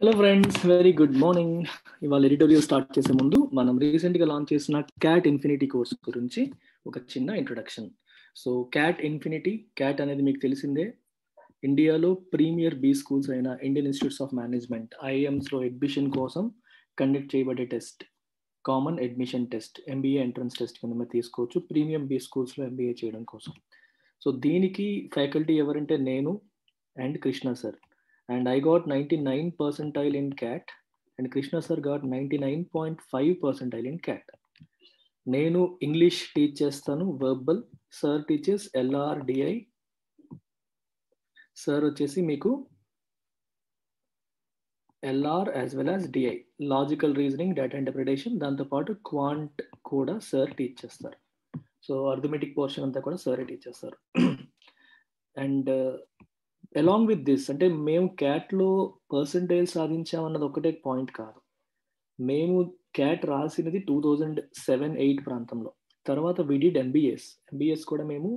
Hello friends very good morning ఇవాళ editorial start చేసే ముందు మనం రీసెంట్గా లాంచ్ చేసిన క్యాట్ ఇన్ఫినిటీ కోర్స్ గురించి ఒక చిన్న introduction so CAT Infinity CAT అనేది మీకు తెలిసిందే ఇండియాలో ప్రీమియర్ బీ స్కూల్స్ అయిన ఇండియన్ ఇన్స్టిట్యూట్స్ ఆఫ్ మేనేజ్మెంట్ ఐఎమ్స్లో అడ్మిషన్ కోసం కండక్ట్ చేయబడే test common admission test MBA entrance test కింద మీరు తీసుకోవచ్చు ప్రీమియం బీ స్కూల్స్లో ఎంబీఏ చేయడం కోసం సో దీనికి ఫ్యాకల్టీ ఎవరంటే నేను and Krishna sir and I and in CAT and Krishna sir got ninety nine point five percent percentile in CAT నేను ఇంగ్లీష్ టీచ్ చేస్తాను verbal sir teachers LRDI sir వచ్చేసి మీకు LR as well as DI logical reasoning data interpretation దాంతోపాటు quant కూడా sir teach చేస్తారు so arithmetic portion అంతా కూడా sir teach చేస్తారు అండ్ అలాంగ్ విత్ దిస్ అంటే మేము క్యాట్లో పర్సంటేజ్ సాధించామన్నది ఒకటే పాయింట్ కాదు మేము క్యాట్ రాసినది టూ థౌజండ్ సెవెన్ ఎయిట్ ప్రాంతంలో తర్వాత విడిడ్ ఎంబీఎస్ ఎంబీఎస్ కూడా మేము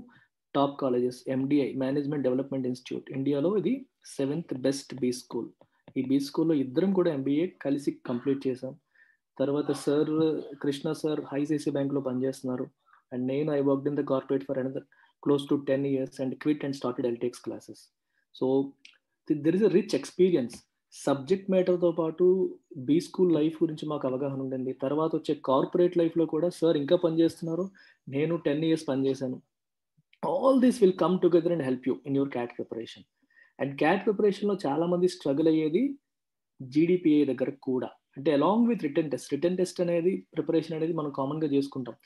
top colleges MDI management development institute ఇండియాలో ఇది సెవెంత్ బెస్ట్ బీ స్కూల్ ఈ బీ స్కూల్లో ఇద్దరం కూడా ఎంబీఏ కలిసి కంప్లీట్ చేసాం తర్వాత సార్ కృష్ణ సార్ ఐసిఐసి బ్యాంక్లో పనిచేస్తున్నారు అండ్ నేను I work in the corporate for another close to ten years and quit and started ఎల్టెక్స్ classes so there is a rich experience subject మ్యాటర్తో పాటు బీ స్కూల్ లైఫ్ గురించి మాకు అవగాహన ఉండింది తర్వాత వచ్చే కార్పొరేట్ లైఫ్లో కూడా సార్ ఇంకా పనిచేస్తున్నారు నేను టెన్ ఇయర్స్ పనిచేశాను all these will come together and help you in your CAT preparation and CAT ప్రిపరేషన్లో చాలామంది స్ట్రగుల్ అయ్యేది జీడిపిఐ దగ్గర కూడా అంటే along with written test written test అనేది ప్రిపరేషన్ అనేది మనం కామన్గా చేసుకుంటాం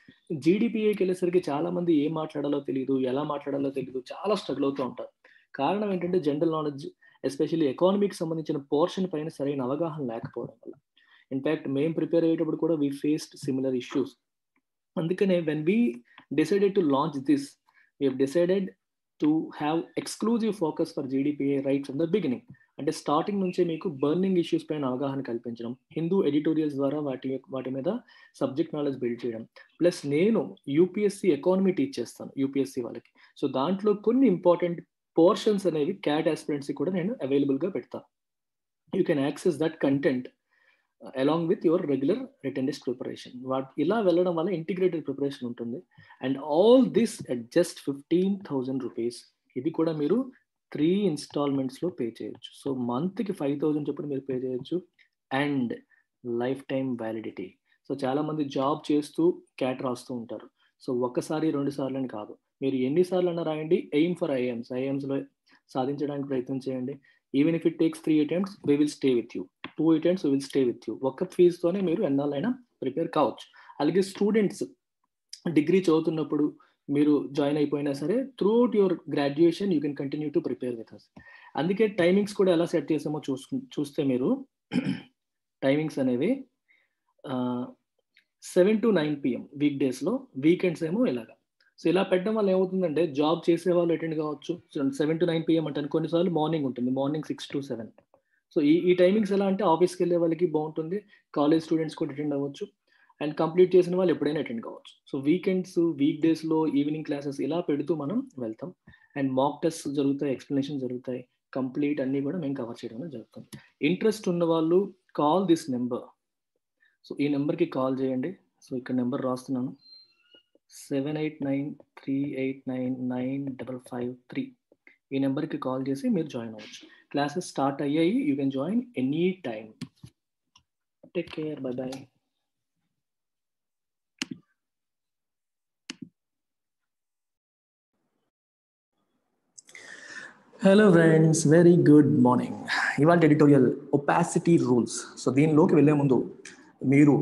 జీడిపిఐకి వెళ్ళేసరికి చాలామంది ఏం మాట్లాడాలో తెలియదు ఎలా మాట్లాడాలో తెలియదు చాలా స్ట్రగుల్ అవుతూ ఉంటారు కారణం ఏంటంటే జనరల్ నాలెడ్జ్ ఎస్పెషల్లీ ఎకానమీకి సంబంధించిన పోర్షన్ పైన సరైన అవగాహన లేకపోవడం వల్ల ఇన్ఫ్యాక్ట్ మేము ప్రిపేర్ అయ్యేటప్పుడు కూడా వీ ఫేస్డ్ సిమిలర్ ఇష్యూస్ అందుకనే when we decided to launch this we decided to have exclusive focus for GDPA right from the beginning అంటే స్టార్టింగ్ నుంచే మీకు బర్నింగ్ ఇష్యూస్ పైన అవగాహన కల్పించడం హిందూ ఎడిటోరియల్స్ ద్వారా వాటి వాటి మీద సబ్జెక్ట్ నాలెడ్జ్ బిల్డ్ చేయడం ప్లస్ నేను యూపీఎస్సీ ఎకానమీ టీచ్ చేస్తాను యూపీఎస్సీ వాళ్ళకి సో దాంట్లో కొన్ని ఇంపార్టెంట్ పోర్షన్స్ అనేవి క్యాట్ ఆస్పిరెంట్స్కి కూడా నేను అవైలబుల్గా పెడతా you can access that content along with your regular written preparation what ఇలా వెళ్ళడం వల్ల ఇంటిగ్రేటెడ్ ప్రిపరేషన్ ఉంటుంది and all this at just fifteen thousand rupees ఇది కూడా మీరు త్రీ ఇన్స్టాల్మెంట్స్లో పే చేయొచ్చు సో మంత్కి ఫైవ్ థౌజండ్ చొప్పున మీరు పే చేయొచ్చు and life time validity so చాలామంది జాబ్ చేస్తూ క్యాట్ రాస్తూ ఉంటారు సో ఒక్కసారి రెండు సార్లు అని కాదు మీరు ఎన్నిసార్లు అన్న రాయండి ఎయిమ్ ఫర్ ఐఎమ్స్ ఐఎమ్స్లో సాధించడానికి ప్రయత్నం చేయండి even if it takes three attempts we will stay with you two attempts will stay with you ఒక్క ఫీజుతోనే మీరు ఎన్నాళ్ళైనా ప్రిపేర్ కావచ్చు అలాగే స్టూడెంట్స్ డిగ్రీ చదువుతున్నప్పుడు మీరు జాయిన్ అయిపోయినా సరే throughout your graduation you can continue to prepare with us అందుకే టైమింగ్స్ కూడా ఎలా సెట్ చేసామో చూసు చూస్తే మీరు టైమింగ్స్ అనేవి seven to nine PM week డేస్లో వీకెండ్స్ ఏమో ఇలాగా సో ఇలా పెట్టడం వల్ల ఏమవుతుందంటే జాబ్ చేసే వాళ్ళు అటెండ్ కావచ్చు సెవెన్ టు నైన్ పిఎం అంటే కొన్నిసార్లు మార్నింగ్ ఉంటుంది morning six to seven so ఈ ఈ టైమింగ్స్ ఎలా అంటే ఆఫీస్కి వెళ్ళే వాళ్ళకి బాగుంటుంది కాలేజ్ స్టూడెంట్స్ కూడా అటెండ్ అవ్వచ్చు అండ్ కంప్లీట్ చేసిన వాళ్ళు ఎప్పుడైనా అటెండ్ కావచ్చు సో వీకెండ్స్ వీక్ డేస్లో ఈవినింగ్ క్లాసెస్ ఇలా పెడుతూ మనం వెళ్తాం అండ్ మాక్ టెస్ట్ జరుగుతాయి ఎక్స్ప్లెనేషన్ జరుగుతాయి కంప్లీట్ అన్నీ కూడా మేము కవర్ చేయడం జరుగుతుంది ఇంట్రెస్ట్ ఉన్న వాళ్ళు కాల్ దిస్ నెంబర్ సో ఈ నెంబర్కి కాల్ చేయండి సో ఇక్కడ నెంబర్ రాస్తున్నాను 7893899553 ఈ నంబర్ కి కాల్ చేసి మీరు జాయిన్ అవ్వచ్చు క్లాసెస్ స్టార్ట్ అయ్యాయి you can join any time take care bye bye hello friends very good morning ఇవాళ ఎడిటోరియల్ ఆపసిటీ రూల్స్ సో దీన్ లోకి వెళ్ళే ముందు మీరు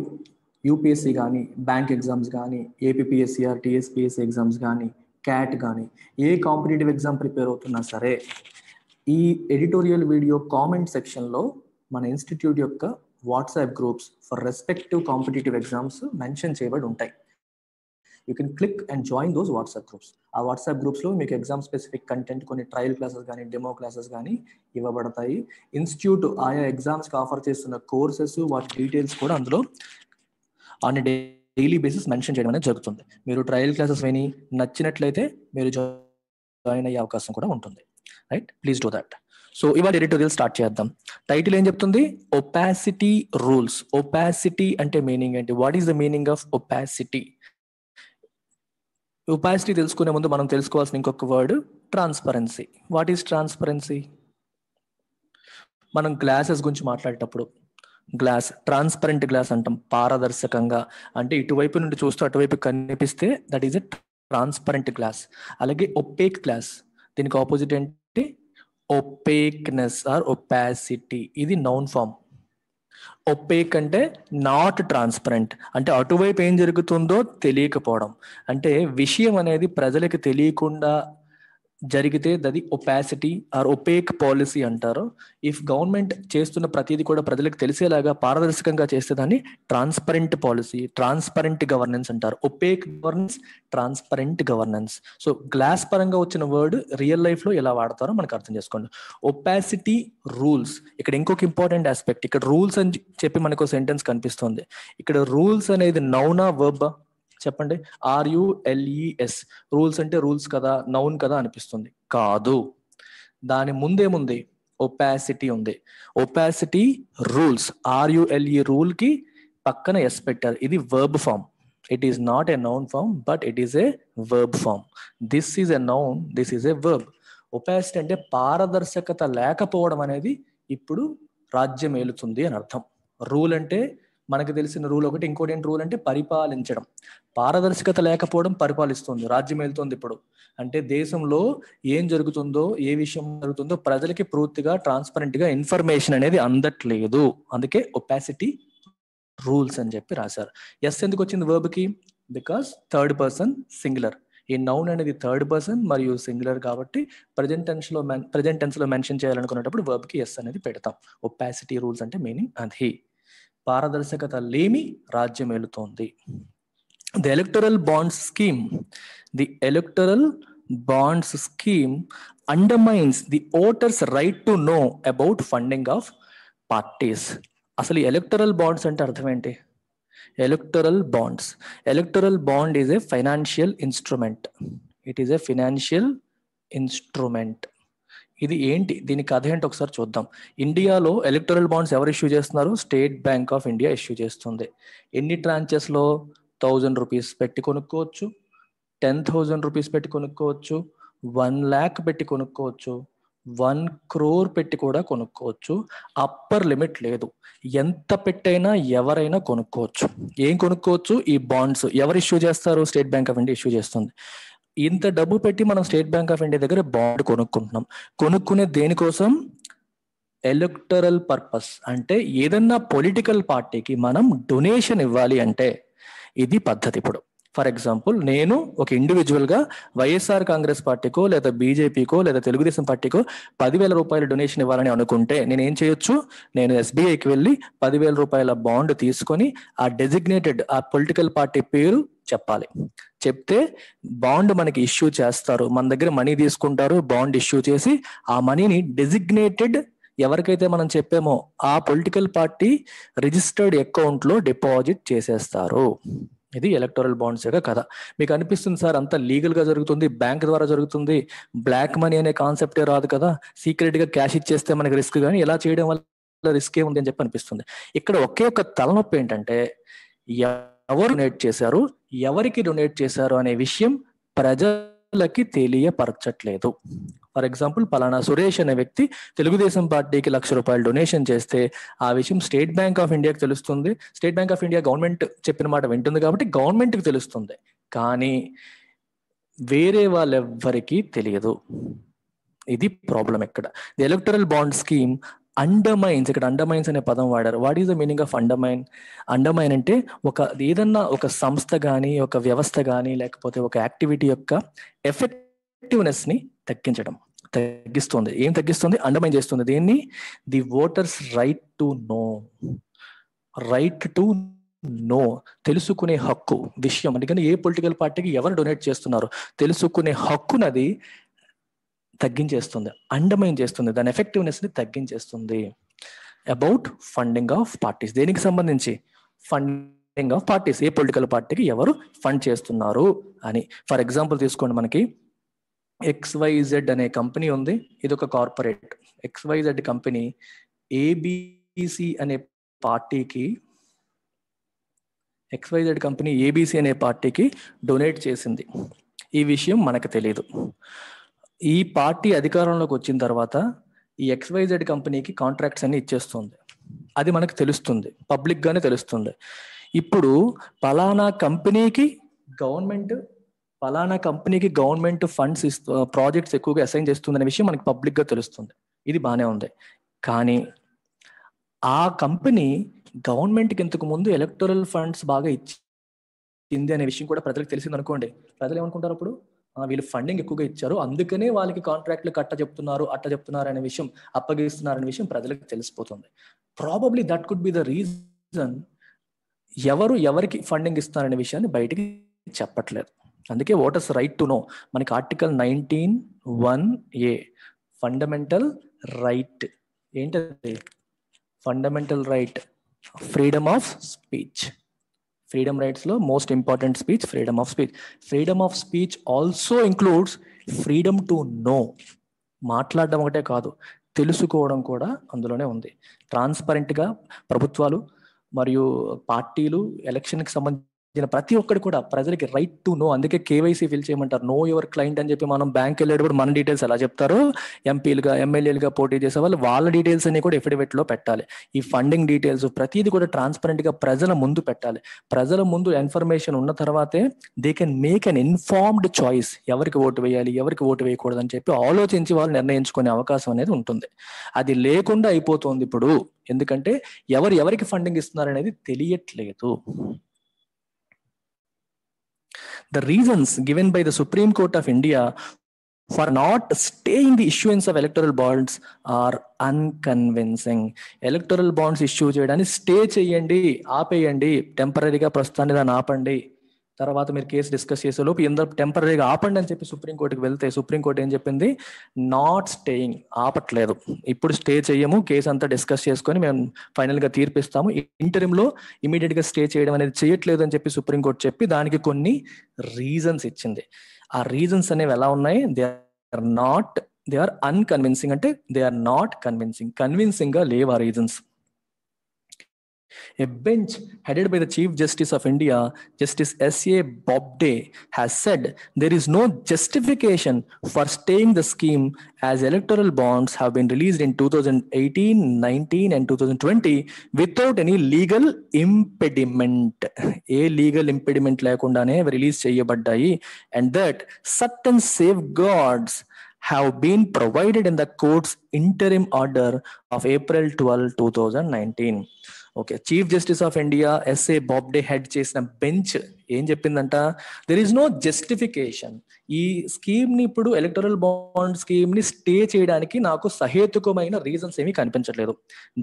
యూపీఎస్సీ కానీ బ్యాంక్ ఎగ్జామ్స్ కానీ ఏపీఎస్సీఆర్ టీఎస్పీఎస్సీ ఎగ్జామ్స్ కానీ క్యాట్ కానీ ఏ కాంపిటేటివ్ ఎగ్జామ్ ప్రిపేర్ అవుతున్నా సరే ఈ ఎడిటోరియల్ వీడియో కామెంట్ సెక్షన్లో మన ఇన్స్టిట్యూట్ యొక్క WhatsApp groups for respective competitive exams mention చేయబడి ఉంటాయి you can click and join those WhatsApp groups ఆ వాట్సాప్ గ్రూప్స్లో మీకు ఎగ్జామ్ స్పెసిఫిక్ కంటెంట్ కొన్ని ట్రయల్ క్లాసెస్ కానీ డెమో క్లాసెస్ కానీ ఇవ్వబడతాయి ఇన్స్టిట్యూట్ ఆయా ఎగ్జామ్స్కి ఆఫర్ చేస్తున్న కోర్సెస్ వాటి డీటెయిల్స్ కూడా అందులో ఆన్ డైలీ బేసిస్ మెన్షన్ చేయడం అనేది జరుగుతుంది మీరు ట్రయల్ క్లాసెస్ విని నచ్చినట్లయితే మీరు జాయిన్ అయ్యే అవకాశం కూడా ఉంటుంది right please do that so ఇవాళ ఎడిటోరియల్ స్టార్ట్ చేద్దాం టైటిల్ ఏం చెప్తుంది ఒపాసిటీ రూల్స్ ఒపాసిటీ అంటే మీనింగ్ ఏంటి what is the meaning of opacity opacity తెలుసుకునే ముందు మనం తెలుసుకోవాల్సిన ఇంకొక word transparency what is transparency మనం గ్లాసెస్ గురించి మాట్లాడేటప్పుడు గ్లాస్ ట్రాన్స్పరెంట్ గ్లాస్ అంటాం పారదర్శకంగా అంటే ఇటువైపు నుండి చూస్తూ అటువైపు కనిపిస్తే that is a transparent glass అలాగే ఒపేక్ గ్లాస్ దీనికి ఆపోజిట్ ఏంటి ఒపేక్నెస్ ఆర్ ఒపాసిటీ ఇది నౌన్ ఫామ్ ఒపేక్ అంటే నాట్ ట్రాన్స్పరెంట్ అంటే అటువైపు ఏం జరుగుతుందో తెలియకపోవడం అంటే విషయం అనేది ప్రజలకు తెలియకుండా జరిగితే దది ఒపాసిటీ ఆర్ ఒపేక్ పాలసీ అంటారు ఇఫ్ గవర్నమెంట్ చేస్తున్న ప్రతిదీ కూడా ప్రజలకు తెలిసేలాగా పారదర్శకంగా చేస్తే దాన్ని ట్రాన్స్పరెంట్ పాలసీ ట్రాన్స్పరెంట్ గవర్నెన్స్ అంటారు opaque governance transparent governance so glass పరంగా వచ్చిన వర్డ్ రియల్ లైఫ్లో ఎలా వాడతారో మనకు అర్థం చేసుకోండి ఒపాసిటీ రూల్స్ ఇక్కడ ఇంకొక ఇంపార్టెంట్ ఆస్పెక్ట్ ఇక్కడ రూల్స్ అని చెప్పి మనకు సెంటెన్స్ కనిపిస్తుంది ఇక్కడ రూల్స్ అనేది నౌనా వర్బా చెప్పండి ఆర్యుఎల్ఈఎస్ రూల్స్ e అంటే రూల్స్ కదా నౌన్ కదా అనిపిస్తుంది కాదు దాని ముందేముంది ఒపాసిటీ ఉంది ఒపాసిటీ రూల్స్ ఆర్యుఎల్ఈ రూల్ కి పక్కన ఎస్ పెట్టారు ఇది verb form it is not a noun form but it is a verb form this is a noun this is a verb opacity అంటే పారదర్శకత లేకపోవడం అనేది ఇప్పుడు రాజ్యం ఏలుతుంది అని అర్థం రూల్ అంటే మనకు తెలిసిన రూల్ ఒకటి ఇంకోటి ఏంటి రూల్ అంటే పరిపాలించడం పారదర్శకత లేకపోవడం పరిపాలిస్తుంది రాజ్యం వెళ్తుంది ఇప్పుడు అంటే దేశంలో ఏం జరుగుతుందో ఏ విషయం జరుగుతుందో ప్రజలకి పూర్తిగా ట్రాన్స్పరెంట్ గా ఇన్ఫర్మేషన్ అనేది అందట్లేదు అందుకే ఒపాసిటీ రూల్స్ అని చెప్పి రాశారు ఎస్ ఎందుకు వచ్చింది వర్బ్కి బికాస్ థర్డ్ పర్సన్ సింగులర్ ఈ నౌన్ అనేది థర్డ్ పర్సన్ మరియు సింగులర్ కాబట్టి ప్రజెంట్ టెన్స్ మెన్ ప్రజెంట్ లో మెన్షన్ చేయాలనుకునేటప్పుడు వర్బ్కి ఎస్ అనేది పెడతాం ఒపాసిటీ రూల్స్ అంటే మీనింగ్ అది పారదర్శకత లేమి రాజ్యమేలుతోంది the electoral bonds scheme the electoral bonds scheme undermines the voters right to know about funding of parties అసలు ఎలక్టరల్ బాండ్స్ అంటే అర్థం ఏంటి electoral bonds electoral bond is a financial instrument it is a financial instrument ఇది ఏంటి దీని కథ ఏంటి ఒకసారి చూద్దాం ఇండియాలో ఎలక్టోరల్ బాండ్స్ ఎవరు ఇష్యూ చేస్తున్నారు State Bank of India issue చేస్తుంది ఎన్ని ట్రాంచెస్లో థౌజండ్ రూపీస్ పెట్టి కొనుక్కోవచ్చు టెన్ థౌజండ్ రూపీస్ పెట్టి కొనుక్కోవచ్చు వన్ ల్యాక్ పెట్టి కొనుక్కోవచ్చు వన్ క్రోర్ పెట్టి కూడా కొనుక్కోవచ్చు అప్పర్ లిమిట్ లేదు ఎంత పెట్టైనా ఎవరైనా కొనుక్కోవచ్చు ఏం కొనుక్కోవచ్చు ఈ బాండ్స్ ఎవరు ఇష్యూ చేస్తారు State Bank of India issue చేస్తుంది ఇంత డబ్బు పెట్టి మనం స్టేట్ బ్యాంక్ ఆఫ్ ఇండియా దగ్గర బాండ్ కొనుక్కుంటున్నాం కొనుక్కునే దేనికోసం ఎలక్టరల్ పర్పస్ అంటే ఏదన్నా పొలిటికల్ పార్టీకి మనం డొనేషన్ ఇవ్వాలి అంటే ఇది పద్ధతి ఇప్పుడు ఫర్ ఎగ్జాంపుల్ నేను ఒక ఇండివిజువల్గా వైఎస్ఆర్ కాంగ్రెస్ పార్టీకో లేదా బీజేపీకో లేదా తెలుగుదేశం పార్టీకో పదివేల రూపాయల డొనేషన్ ఇవ్వాలని అనుకుంటే నేను ఏం చేయొచ్చు నేను ఎస్బీఐకి వెళ్ళి పదివేల రూపాయల బాండ్ తీసుకొని ఆ డెసిగ్నేటెడ్ ఆ పొలిటికల్ పార్టీ పేరు చెప్పాలి చెప్తే బాండ్ మనకి ఇష్యూ చేస్తారు మన దగ్గర మనీ తీసుకుంటారు బాండ్ ఇష్యూ చేసి ఆ మనీని డెసిగ్నేటెడ్ ఎవరికైతే మనం చెప్పామో ఆ పొలిటికల్ పార్టీ రిజిస్టర్డ్ లో డిపాజిట్ చేసేస్తారు ఇది ఎలక్టోరల్ బాండ్స్ యొక్క కథ మీకు అనిపిస్తుంది సార్ అంతా లీగల్గా జరుగుతుంది బ్యాంక్ ద్వారా జరుగుతుంది బ్లాక్ మనీ అనే కాన్సెప్టే రాదు కదా సీక్రెట్గా క్యాష్ ఇచ్చేస్తే మనకి రిస్క్ కానీ ఎలా చేయడం వల్ల రిస్క్ ఏముంది అని చెప్పి అనిపిస్తుంది ఇక్కడ ఒకే ఒక తలనొప్పి ఏంటంటే ఎవరు డొనేట్ చేశారు ఎవరికి డొనేట్ చేశారు అనే విషయం ప్రజలకి తెలియపరచట్లేదు ఫర్ ఎగ్జాంపుల్ పలానా సురేష్ అనే వ్యక్తి తెలుగుదేశం పార్టీకి లక్ష రూపాయలు డొనేషన్ చేస్తే ఆ విషయం స్టేట్ బ్యాంక్ ఆఫ్ ఇండియాకి తెలుస్తుంది State Bank of India government చెప్పిన మాట వింటుంది కాబట్టి గవర్నమెంట్కి తెలుస్తుంది కానీ వేరే వాళ్ళెవ్వరికీ తెలియదు ఇది ప్రాబ్లం ఎక్కడ the electoral bond scheme undermines ఇక్కడ అండమైన్స్ అనే పదం వాడారు what is the meaning of undermine undermine అంటే ఒక ఏదన్నా ఒక సంస్థ కానీ ఒక వ్యవస్థ కానీ లేకపోతే ఒక యాక్టివిటీ యొక్క ఎఫెక్టివ్నెస్ని తగ్గించడం తగ్గిస్తుంది ఏం తగ్గిస్తుంది అండమైన్ చేస్తుంది దీన్ని the voters right to know right to know తెలుసుకునే హక్కు విషయం అందుకని ఏ పొలిటికల్ పార్టీకి ఎవరు డొనేట్ చేస్తున్నారు తెలుసుకునే హక్కునది తగ్గించేస్తుంది అండమైన్ చేస్తుంది దాని ఎఫెక్టివ్నెస్ని తగ్గించేస్తుంది అబౌట్ ఫండింగ్ ఆఫ్ పార్టీస్ దేనికి సంబంధించి ఫండింగ్ ఆఫ్ పార్టీస్ ఏ పొలిటికల్ పార్టీకి ఎవరు ఫండ్ చేస్తున్నారు అని ఫర్ ఎగ్జాంపుల్ తీసుకోండి మనకి ఎక్స్వైజెడ్ అనే కంపెనీ ఉంది ఇది ఒక కార్పొరేట్ ఎక్స్వైజెడ్ కంపెనీ ఏబిసి అనే పార్టీకి ఎక్స్వైజెడ్ కంపెనీ ఏబిసి అనే పార్టీకి డొనేట్ చేసింది ఈ విషయం మనకు తెలియదు ఈ పార్టీ అధికారంలోకి వచ్చిన తర్వాత ఈ ఎక్స్వైజెడ్ కంపెనీకి కాంట్రాక్ట్స్ అన్ని ఇచ్చేస్తుంది అది మనకు తెలుస్తుంది పబ్లిక్గానే తెలుస్తుంది ఇప్పుడు పలానా కంపెనీకి గవర్నమెంట్ ఫలానా కంపెనీకి గవర్నమెంట్ ఫండ్స్ ఇస్తూ ప్రాజెక్ట్స్ ఎక్కువగా అసైన్ చేస్తుందనే విషయం మనకి పబ్లిక్గా తెలుస్తుంది ఇది బాగానే ఉంది కానీ ఆ కంపెనీ గవర్నమెంట్కి ఇంతకు ముందు ఎలక్టోరల్ ఫండ్స్ బాగా ఇచ్చింది అనే విషయం కూడా ప్రజలకు తెలిసింది అనుకోండి ప్రజలు ఏమనుకుంటారు అప్పుడు వీళ్ళు ఫండింగ్ ఎక్కువగా ఇచ్చారు అందుకనే వాళ్ళకి కాంట్రాక్ట్లు కట్ట చెప్తున్నారు అట్ట చెప్తున్నారు అనే విషయం అప్పగిస్తున్నారు అనే విషయం ప్రజలకు తెలిసిపోతుంది probably that could be the reason ఎవరు ఎవరికి ఫండింగ్ ఇస్తున్నారనే విషయాన్ని బయటికి చెప్పట్లేదు అందుకే ఓటర్స్ రైట్ టు నో మనకి article nineteen one A fundamental right ఏంటది fundamental right freedom of speech freedom రైట్స్లో most important speech freedom of speech freedom of speech also includes freedom to know మాట్లాడడం ఒకటే కాదు తెలుసుకోవడం కూడా అందులోనే ఉంది ట్రాన్స్పరెంట్గా ప్రభుత్వాలు మరియు పార్టీలు ఎలక్షన్కి సంబంధించి దీని ప్రతి ఒక్కటి కూడా ప్రజలకి రైట్ టు నో అందుకే కేవైసీ ఫిల్ చేయమంటారు నో యువర్ క్లయింట్ అని చెప్పి మనం బ్యాంక్ వెళ్ళేటప్పుడు మన డీటెయిల్స్ ఎలా చెప్తారు ఎంపీలుగా ఎమ్మెల్యేలుగా పోటీ చేసే వాళ్ళు వాళ్ళ డీటెయిల్స్ అన్ని కూడా ఎఫిడవిట్ లో పెట్టాలి ఈ ఫండింగ్ డీటెయిల్స్ ప్రతిదీ కూడా ట్రాన్స్పరెంట్ గా ప్రజల ముందు పెట్టాలి ప్రజల ముందు ఇన్ఫర్మేషన్ ఉన్న తర్వాతే they can make an informed choice ఎవరికి ఓటు వేయాలి ఎవరికి ఓటు వేయకూడదు అని చెప్పి ఆలోచించి వాళ్ళు నిర్ణయించుకునే అవకాశం అనేది ఉంటుంది అది లేకుండా అయిపోతుంది ఇప్పుడు ఎందుకంటే ఎవరు ఎవరికి ఫండింగ్ ఇస్తున్నారు అనేది తెలియట్లేదు The reasons given by the Supreme Court of India for not staying the issuance of electoral bonds are unconvincing electoral bonds issue చేయడానికి స్టే చేయండి ఆపేయండి టెంపరీగా ప్రస్తుతాన్ని దాన్ని ఆపండి తర్వాత మీరు కేసు డిస్కస్ చేసే లోపు ఎందరు టెంపరీగా ఆపండి అని చెప్పి సుప్రీంకోర్టుకి వెళ్తే సుప్రీంకోర్టు ఏం చెప్పింది నాట్ స్టేయింగ్ ఆపట్లేదు ఇప్పుడు స్టే చేయము కేసు అంతా డిస్కస్ చేసుకొని మేము ఫైనల్గా తీర్పిస్తాము ఇంటర్మ్లో ఇమీడియట్గా స్టే చేయడం అనేది చేయట్లేదు అని చెప్పి సుప్రీంకోర్టు చెప్పి దానికి కొన్ని రీజన్స్ ఇచ్చింది ఆ రీజన్స్ అనేవి ఎలా ఉన్నాయి they are not they are unconvincing అంటే they are not convincing convincing గా లేవు ఆ reasons A bench headed by the Chief Justice of India, Justice S.A. Bobde, has said there is no justification for staying the scheme as electoral bonds have been released in 2018, 19, and 2020 without any legal impediment. A legal impediment లేకుండానే release చేయబడ్డాయి and that certain safeguards have been provided in the court's interim order of April 12, 2019. Okay chief justice of India S A Bobde head చేసిన bench ఏం చెప్పిందంట there is no justification ఈ scheme ని ఇప్పుడు electoral bond scheme ని stay చేయడానికి నాకు సహేతుకమైన రీజన్స్ ఏమీ కనిపించట్లేదు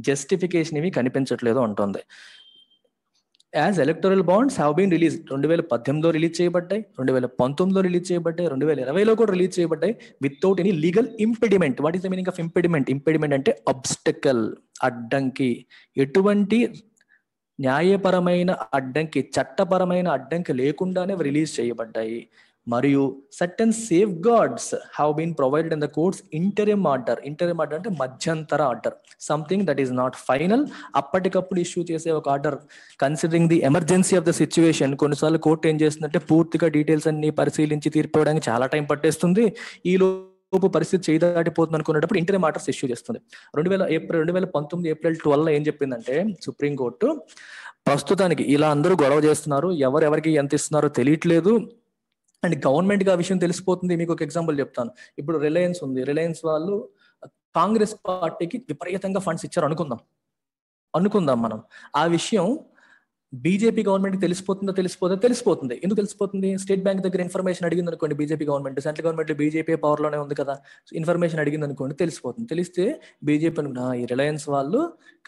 జస్టిఫికేషన్ ఏమీ కనిపించట్లేదు అంటుంది as electoral bonds have been release రెండు వేల పద్దెనిమిదిలో రిలీజ్ చేయబడ్డాయి రెండు వేల పంతొమ్మిదిలో రిలీజ్ చేయబడ్డాయి రెండు వేల ఇరవైలో కూడా రిలీజ్ చేయబడ్డాయి without any legal impediment what is the meaning of impediment impediment అంటే అబ్స్టకల్ అడ్డంకి ఎటువంటి న్యాయపరమైన అడ్డంకి చట్టపరమైన అడ్డంకి లేకుండానే రిలీజ్ చేయబడ్డాయి మరియు certain safeguards have been provided in the court's interim order interim order అంటే మధ్యంతర order something that is not final అప్పటికప్పుడు ఇష్యూ చేసే ఒక order considering the emergency of the situation కొన్నిసార్లు కోర్టు ఏం చేస్తుందంటే పూర్తిగా డీటెయిల్స్ అన్ని పరిశీలించి తీర్పడానికి చాలా టైం పట్టేస్తుంది ఈ లోపు పరిస్థితి చేయదాటిపోతుంది అనుకున్నప్పుడు అనుకునేటప్పుడు ఇంటర్నే ఇష్యూ చేస్తుంది రెండు వేల ఏప్రిల్ రెండు వేల పంతొమ్మిది ఏప్రిల్ ట్వెల్వ్ ఏం చెప్పిందంటే సుప్రీంకోర్టు ప్రస్తుతానికి ఇలా అందరూ గొడవ చేస్తున్నారు ఎవరెవరికి ఎంత ఇస్తున్నారో తెలియట్లేదు అండ్ గవర్నమెంట్ ఆ విషయం తెలిసిపోతుంది మీకు ఒక ఎగ్జాంపుల్ చెప్తాను ఇప్పుడు రిలయన్స్ ఉంది రిలయన్స్ వాళ్ళు కాంగ్రెస్ పార్టీకి విపరీతంగా ఫండ్స్ ఇచ్చారు అనుకుందాం అనుకుందాం మనం ఆ విషయం బీజేపీ గవర్నమెంట్ తెలిసిపోతుందో తెలిసిపోతుందో తెలిసిపోతుంది ఎందుకు తెలిసిపోతుంది స్టేట్ బ్యాంక్ దగ్గర ఇన్ఫర్మేషన్ అడిగింది అనుకోండి BJP government central government BJP పవర్లోనే ఉంది కదా ఇన్ఫర్మేషన్ అడిగింది అనుకోండి తెలిసిపోతుంది తెలిస్తే బీజేపీ ఈ రిలయన్స్ వాళ్ళు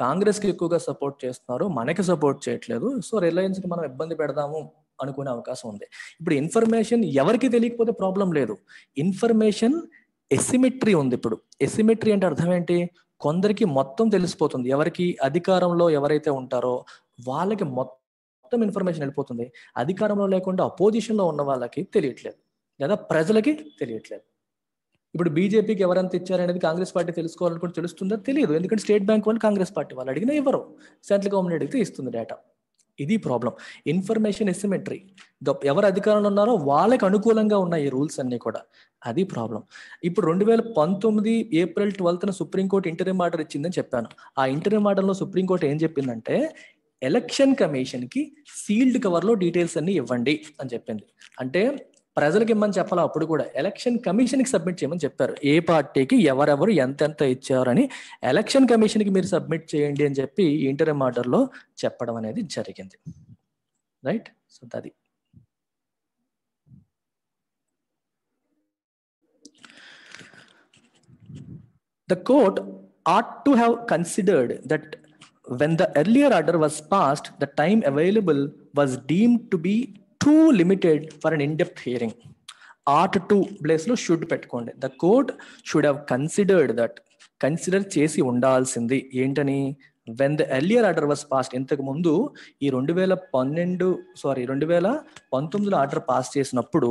కాంగ్రెస్కి ఎక్కువగా సపోర్ట్ చేస్తున్నారు మనకి సపోర్ట్ చేయట్లేదు సో రిలయన్స్ కి మనం ఇబ్బంది పెడదాము అనుకునే అవకాశం ఉంది ఇప్పుడు ఇన్ఫర్మేషన్ ఎవరికి తెలియకపోతే ప్రాబ్లం లేదు ఇన్ఫర్మేషన్ ఎసిమెట్రీ ఉంది ఇప్పుడు ఎసిమెట్రీ అంటే అర్థం ఏంటి కొందరికి మొత్తం తెలిసిపోతుంది ఎవరికి అధికారంలో ఎవరైతే ఉంటారో వాళ్ళకి మొత్తం ఇన్ఫర్మేషన్ వెళ్ళిపోతుంది అధికారంలో లేకుండా అపోజిషన్లో ఉన్న వాళ్ళకి తెలియట్లేదు లేదా ప్రజలకి తెలియట్లేదు ఇప్పుడు బీజేపీకి ఎవరంత ఇచ్చారనేది కాంగ్రెస్ పార్టీ తెలుసుకోవాలనుకుంటే తెలుస్తుందో తెలియదు ఎందుకంటే స్టేట్ బ్యాంక్ వాళ్ళు కాంగ్రెస్ పార్టీ వాళ్ళు అడిగినా ఇవ్వరు సెంట్రల్ గవర్నమెంట్ అడిగితే ఇస్తుంది డేటా ఇది ప్రాబ్లం ఇన్ఫర్మేషన్ ఎసిమెట్రీ ఎవరు అధికారంలో ఉన్నారో వాళ్ళకి అనుకూలంగా ఉన్నాయి ఈ రూల్స్ అన్నీ కూడా అది ప్రాబ్లం ఇప్పుడు రెండు వేల పంతొమ్మిది ఏప్రిల్ ట్వెల్త్న సుప్రీంకోర్టు ఇంటర్వ్యూ ఆర్డర్ ఇచ్చిందని చెప్పాను ఆ ఇంటర్వ్యూ ఆర్డర్లో సుప్రీంకోర్టు ఏం చెప్పిందంటే ఎలక్షన్ కమిషన్కి సీల్డ్ కవర్లో డీటెయిల్స్ అన్ని ఇవ్వండి అని చెప్పింది అంటే ప్రజలకు ఇమ్మని చెప్పాలి అప్పుడు కూడా ఎలక్షన్ కమిషన్కి సబ్మిట్ చేయమని చెప్పారు ఏ పార్టీకి ఎవరెవరు ఎంతెంత ఇచ్చారని ఎలక్షన్ కమిషన్కి మీరు సబ్మిట్ చేయండి అని చెప్పి ఇంటర్మ్ ఆర్డర్లో చెప్పడం అనేది జరిగింది రైట్ సో అది the court ought to have considered that when the earlier order was passed, the time available was deemed to be too limited for an in depth hearing ought to ప్లేస్లో should పెట్టుకోండి the court should have considered that consider చేసి ఉండాల్సింది ఏంటని when the earlier order was pass ఇంతకు ముందు ఈ రెండు వేల పన్నెండు సారీ రెండు వేల పంతొమ్మిదిలో ఆర్డర్ పాస్ చేసినప్పుడు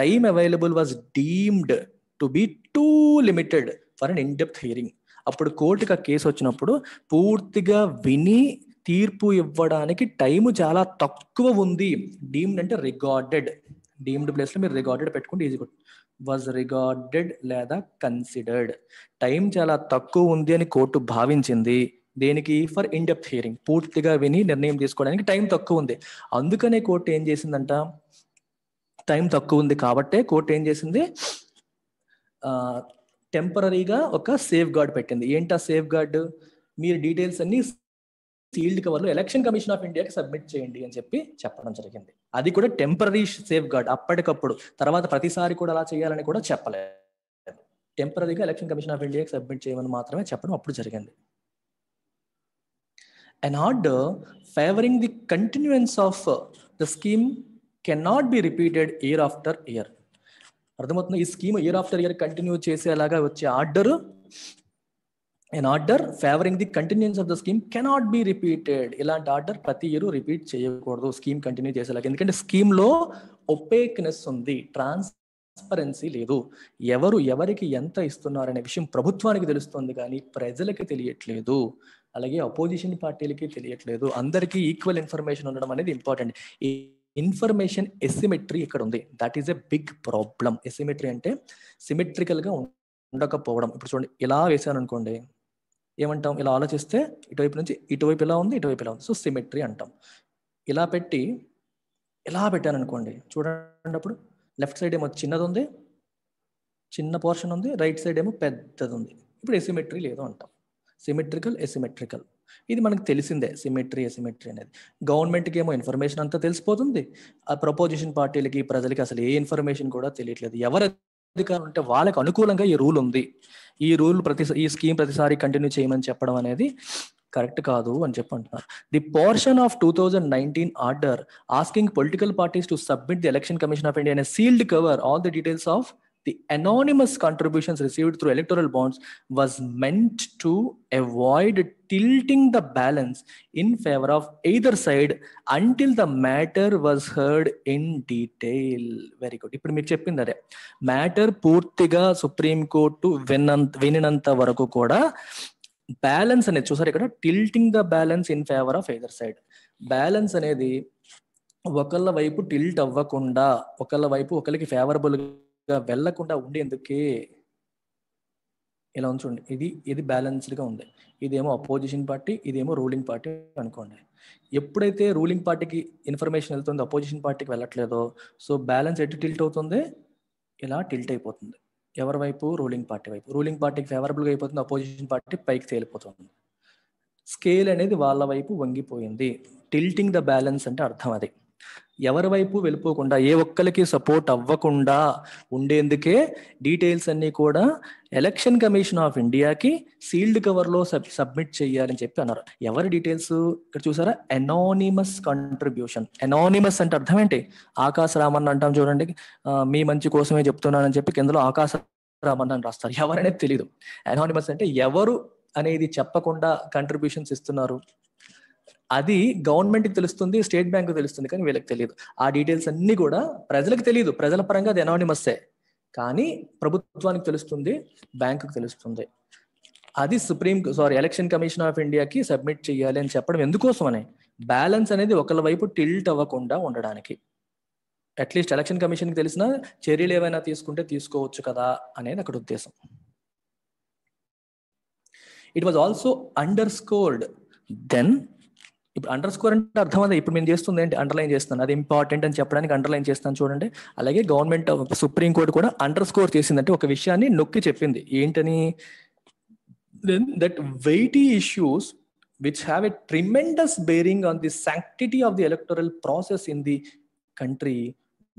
time available was deemed to be too limited for an in depth hearing అప్పుడు కోర్టుకి ఆ కేసు వచ్చినప్పుడు పూర్తిగా విని తీర్పు ఇవ్వడానికి టైం చాలా తక్కువ ఉంది డీమ్డ్ అంటే రికార్డెడ్ డీమ్డ్ ప్లేస్లో మీరు రికార్డెడ్ పెట్టుకుంటే ఈజీ వాజ్ రికార్డెడ్ లేదా కన్సిడర్డ్ టైం చాలా తక్కువ ఉంది అని కోర్టు భావించింది దేనికి ఫర్ డెప్త్ హియరింగ్ పూర్తిగా విని నిర్ణయం తీసుకోవడానికి టైం తక్కువ ఉంది అందుకనే కోర్టు ఏం చేసిందంట టైం తక్కువ ఉంది కాబట్టే కోర్టు ఏం చేసింది టెంపరీగా ఒక సేఫ్ గార్డ్ పెట్టింది ఏంటా సేఫ్ గార్డ్ మీరు డీటెయిల్స్ అన్ని సీల్డ్ కవర్లు ఎలక్షన్ కమిషన్ ఆఫ్ ఇండియాకి సబ్మిట్ చేయండి అని చెప్పి చెప్పడం జరిగింది అది కూడా టెంపరీ సేఫ్ గార్డ్ అప్పటికప్పుడు తర్వాత ప్రతిసారి కూడా అలా చేయాలని కూడా చెప్పలేదు టెంపరీగా ఎలక్షన్ కమిషన్ ఆఫ్ ఇండియాకి సబ్మిట్ చేయమని మాత్రమే చెప్పడం అప్పుడు జరిగింది an favouring the continuance of the scheme scheme cannot be repeated year after year అర్థమవుతుంది ఈ scheme year after year continue చేసేలాగా వచ్చే order an order favouring the continuance of the scheme cannot be repeated ఇలాంటి order ప్రతి year repeat చేయకూడదు scheme continue చేసేలాగా ఎందుకంటే స్కీమ్లో ఒపేక్నెస్ ఉంది ట్రాన్స్పరెన్సీ లేదు ఎవరు ఎవరికి ఎంత ఇస్తున్నారనే విషయం ప్రభుత్వానికి తెలుస్తుంది కానీ ప్రజలకి తెలియట్లేదు అలాగే అపోజిషన్ పార్టీలకి తెలియట్లేదు అందరికీ ఈక్వల్ ఇన్ఫర్మేషన్ ఉండడం అనేది ఇంపార్టెంట్ ఈ ఇన్ఫర్మేషన్ ఎసిమెట్రీ ఇక్కడ ఉంది that is a big problem asymmetry అంటే సిమెట్రికల్గా ఉండకపోవడం ఇప్పుడు చూడండి ఇలా వేసాను అనుకోండి ఏమంటాం ఇలా ఆలోచిస్తే ఇటువైపు నుంచి ఇటువైపు ఇలా ఉంది ఇటువైపు ఇలా ఉంది సో సిమెట్రీ అంటాం ఇలా పెట్టి ఇలా పెట్టాను అనుకోండి చూడండి అప్పుడు లెఫ్ట్ సైడ్ ఏమో చిన్నది ఉంది చిన్న పోర్షన్ ఉంది రైట్ సైడ్ ఏమో పెద్దది ఉంది ఇప్పుడు ఎసిమెట్రీ లేదు అంటాం సిమెట్రికల్ ఎసిమెట్రికల్ ఇది మనకు తెలిసిందే సిమెట్రీ ఎసిమెట్రీ అనేది గవర్నమెంట్కి ఏమో ఇన్ఫర్మేషన్ అంతా తెలిసిపోతుంది ఆ ప్రపోజిషన్ పార్టీలకి ప్రజలకి అసలు ఏ ఇన్ఫర్మేషన్ కూడా తెలియట్లేదు ఎవరు అధికారులు ఉంటే వాళ్ళకి అనుకూలంగా ఈ రూల్ ఉంది ఈ రూల్ ప్రతి ఈ స్కీమ్ ప్రతిసారి కంటిన్యూ చేయమని చెప్పడం అనేది కరెక్ట్ కాదు అని చెప్పి అంటున్నారు the portion of two thousand nineteen order asking political parties to submit the Election commission of India sealed cover all the details of the anonymous contributions received through electoral bonds was meant to avoid tilting the balance in favor of either side until the matter was heard in detail very good ఇప్పుడు మీరు చెప్పింది అదే matter పూర్తిగా supreme court విన్నంత వినినంత వరకు కూడా balance అనేది చూసారు ఇక్కడ tilting the balance in favour of either side balance అనేది ఒకళ్ళ వైపు టిల్ట్ అవ్వకుండా ఒకళ్ళ వైపు ఒకరికి ఫేవరబుల్ వెళ్ళకుండా ఉండేందుకే ఇలా ఉంచండి ఇది ఇది బ్యాలెన్స్డ్గా ఉంది ఇదేమో అపోజిషన్ పార్టీ ఇదేమో రూలింగ్ పార్టీ అనుకోండి ఎప్పుడైతే రూలింగ్ పార్టీకి ఇన్ఫర్మేషన్ వెళ్తుందో అపోజిషన్ పార్టీకి వెళ్ళట్లేదో సో బ్యాలెన్స్ ఎటు టిల్ట్ అవుతుంది ఇలా టిల్ట్ అయిపోతుంది ఎవరి వైపు రూలింగ్ పార్టీ వైపు రూలింగ్ పార్టీకి ఫేవరబుల్గా అయిపోతుంది అపోజిషన్ పార్టీ పైకి తేలిపోతుంది స్కేల్ అనేది వాళ్ళ వైపు వంగిపోయింది టిల్టింగ్ ద బ్యాలెన్స్ అంటే అర్థం అది ఎవరి వైపు వెళ్ళిపోకుండా ఏ ఒక్కరికి సపోర్ట్ అవ్వకుండా ఉండేందుకే డీటెయిల్స్ అన్నీ కూడా ఎలక్షన్ కమిషన్ ఆఫ్ ఇండియాకి సీల్డ్ కవర్లో సబ్ సబ్మిట్ చేయాలని చెప్పి అన్నారు ఎవరి డీటెయిల్స్ ఇక్కడ చూసారా ఎనానిమస్ కంట్రిబ్యూషన్ ఎనానిమస్ అంటే అర్థం ఏంటి ఆకాశ రామన్ అంటాం చూడండి మీ మంచి కోసమే చెప్తున్నానని చెప్పి కిందలో ఆకాశ రామన్ అని రాస్తారు ఎవరనేది తెలియదు ఎనానిమస్ అంటే ఎవరు అనేది చెప్పకుండా కంట్రిబ్యూషన్స్ ఇస్తున్నారు అది గవర్నమెంట్కి తెలుస్తుంది స్టేట్ బ్యాంక్ తెలుస్తుంది కానీ వీళ్ళకి తెలియదు ఆ డీటెయిల్స్ అన్ని కూడా ప్రజలకు తెలియదు ప్రజల పరంగా అది మస్తే కానీ ప్రభుత్వానికి తెలుస్తుంది బ్యాంకుకి తెలుస్తుంది అది Supreme sorry Election commission of ఇండియాకి సబ్మిట్ చేయాలి అని చెప్పడం ఎందుకోసం అని బ్యాలెన్స్ అనేది ఒకళ్ళ వైపు టిల్ట్ అవ్వకుండా ఉండడానికి అట్లీస్ట్ ఎలక్షన్ కమిషన్కి తెలిసిన చర్యలు ఏవైనా తీసుకుంటే తీసుకోవచ్చు కదా అనేది అక్కడ ఉద్దేశం it was also underscored then ఇప్పుడు అండర్ స్కోర్ అంటే అర్థం అదే ఇప్పుడు మేము చేస్తుంది ఏంటి అండర్లైన్ చేస్తున్నాను అది ఇంపార్టెంట్ అని చెప్పడానికి అండర్లైన్ చేస్తాను చూడండి అలాగే గవర్నమెంట్ సుప్రీంకోర్టు కూడా అండర్ స్కోర్ చేసిందంటే ఒక విషయాన్ని నొక్కి చెప్పింది ఏంటని then that weighty issues which have a tremendous bearing on the sanctity of the electoral process in the country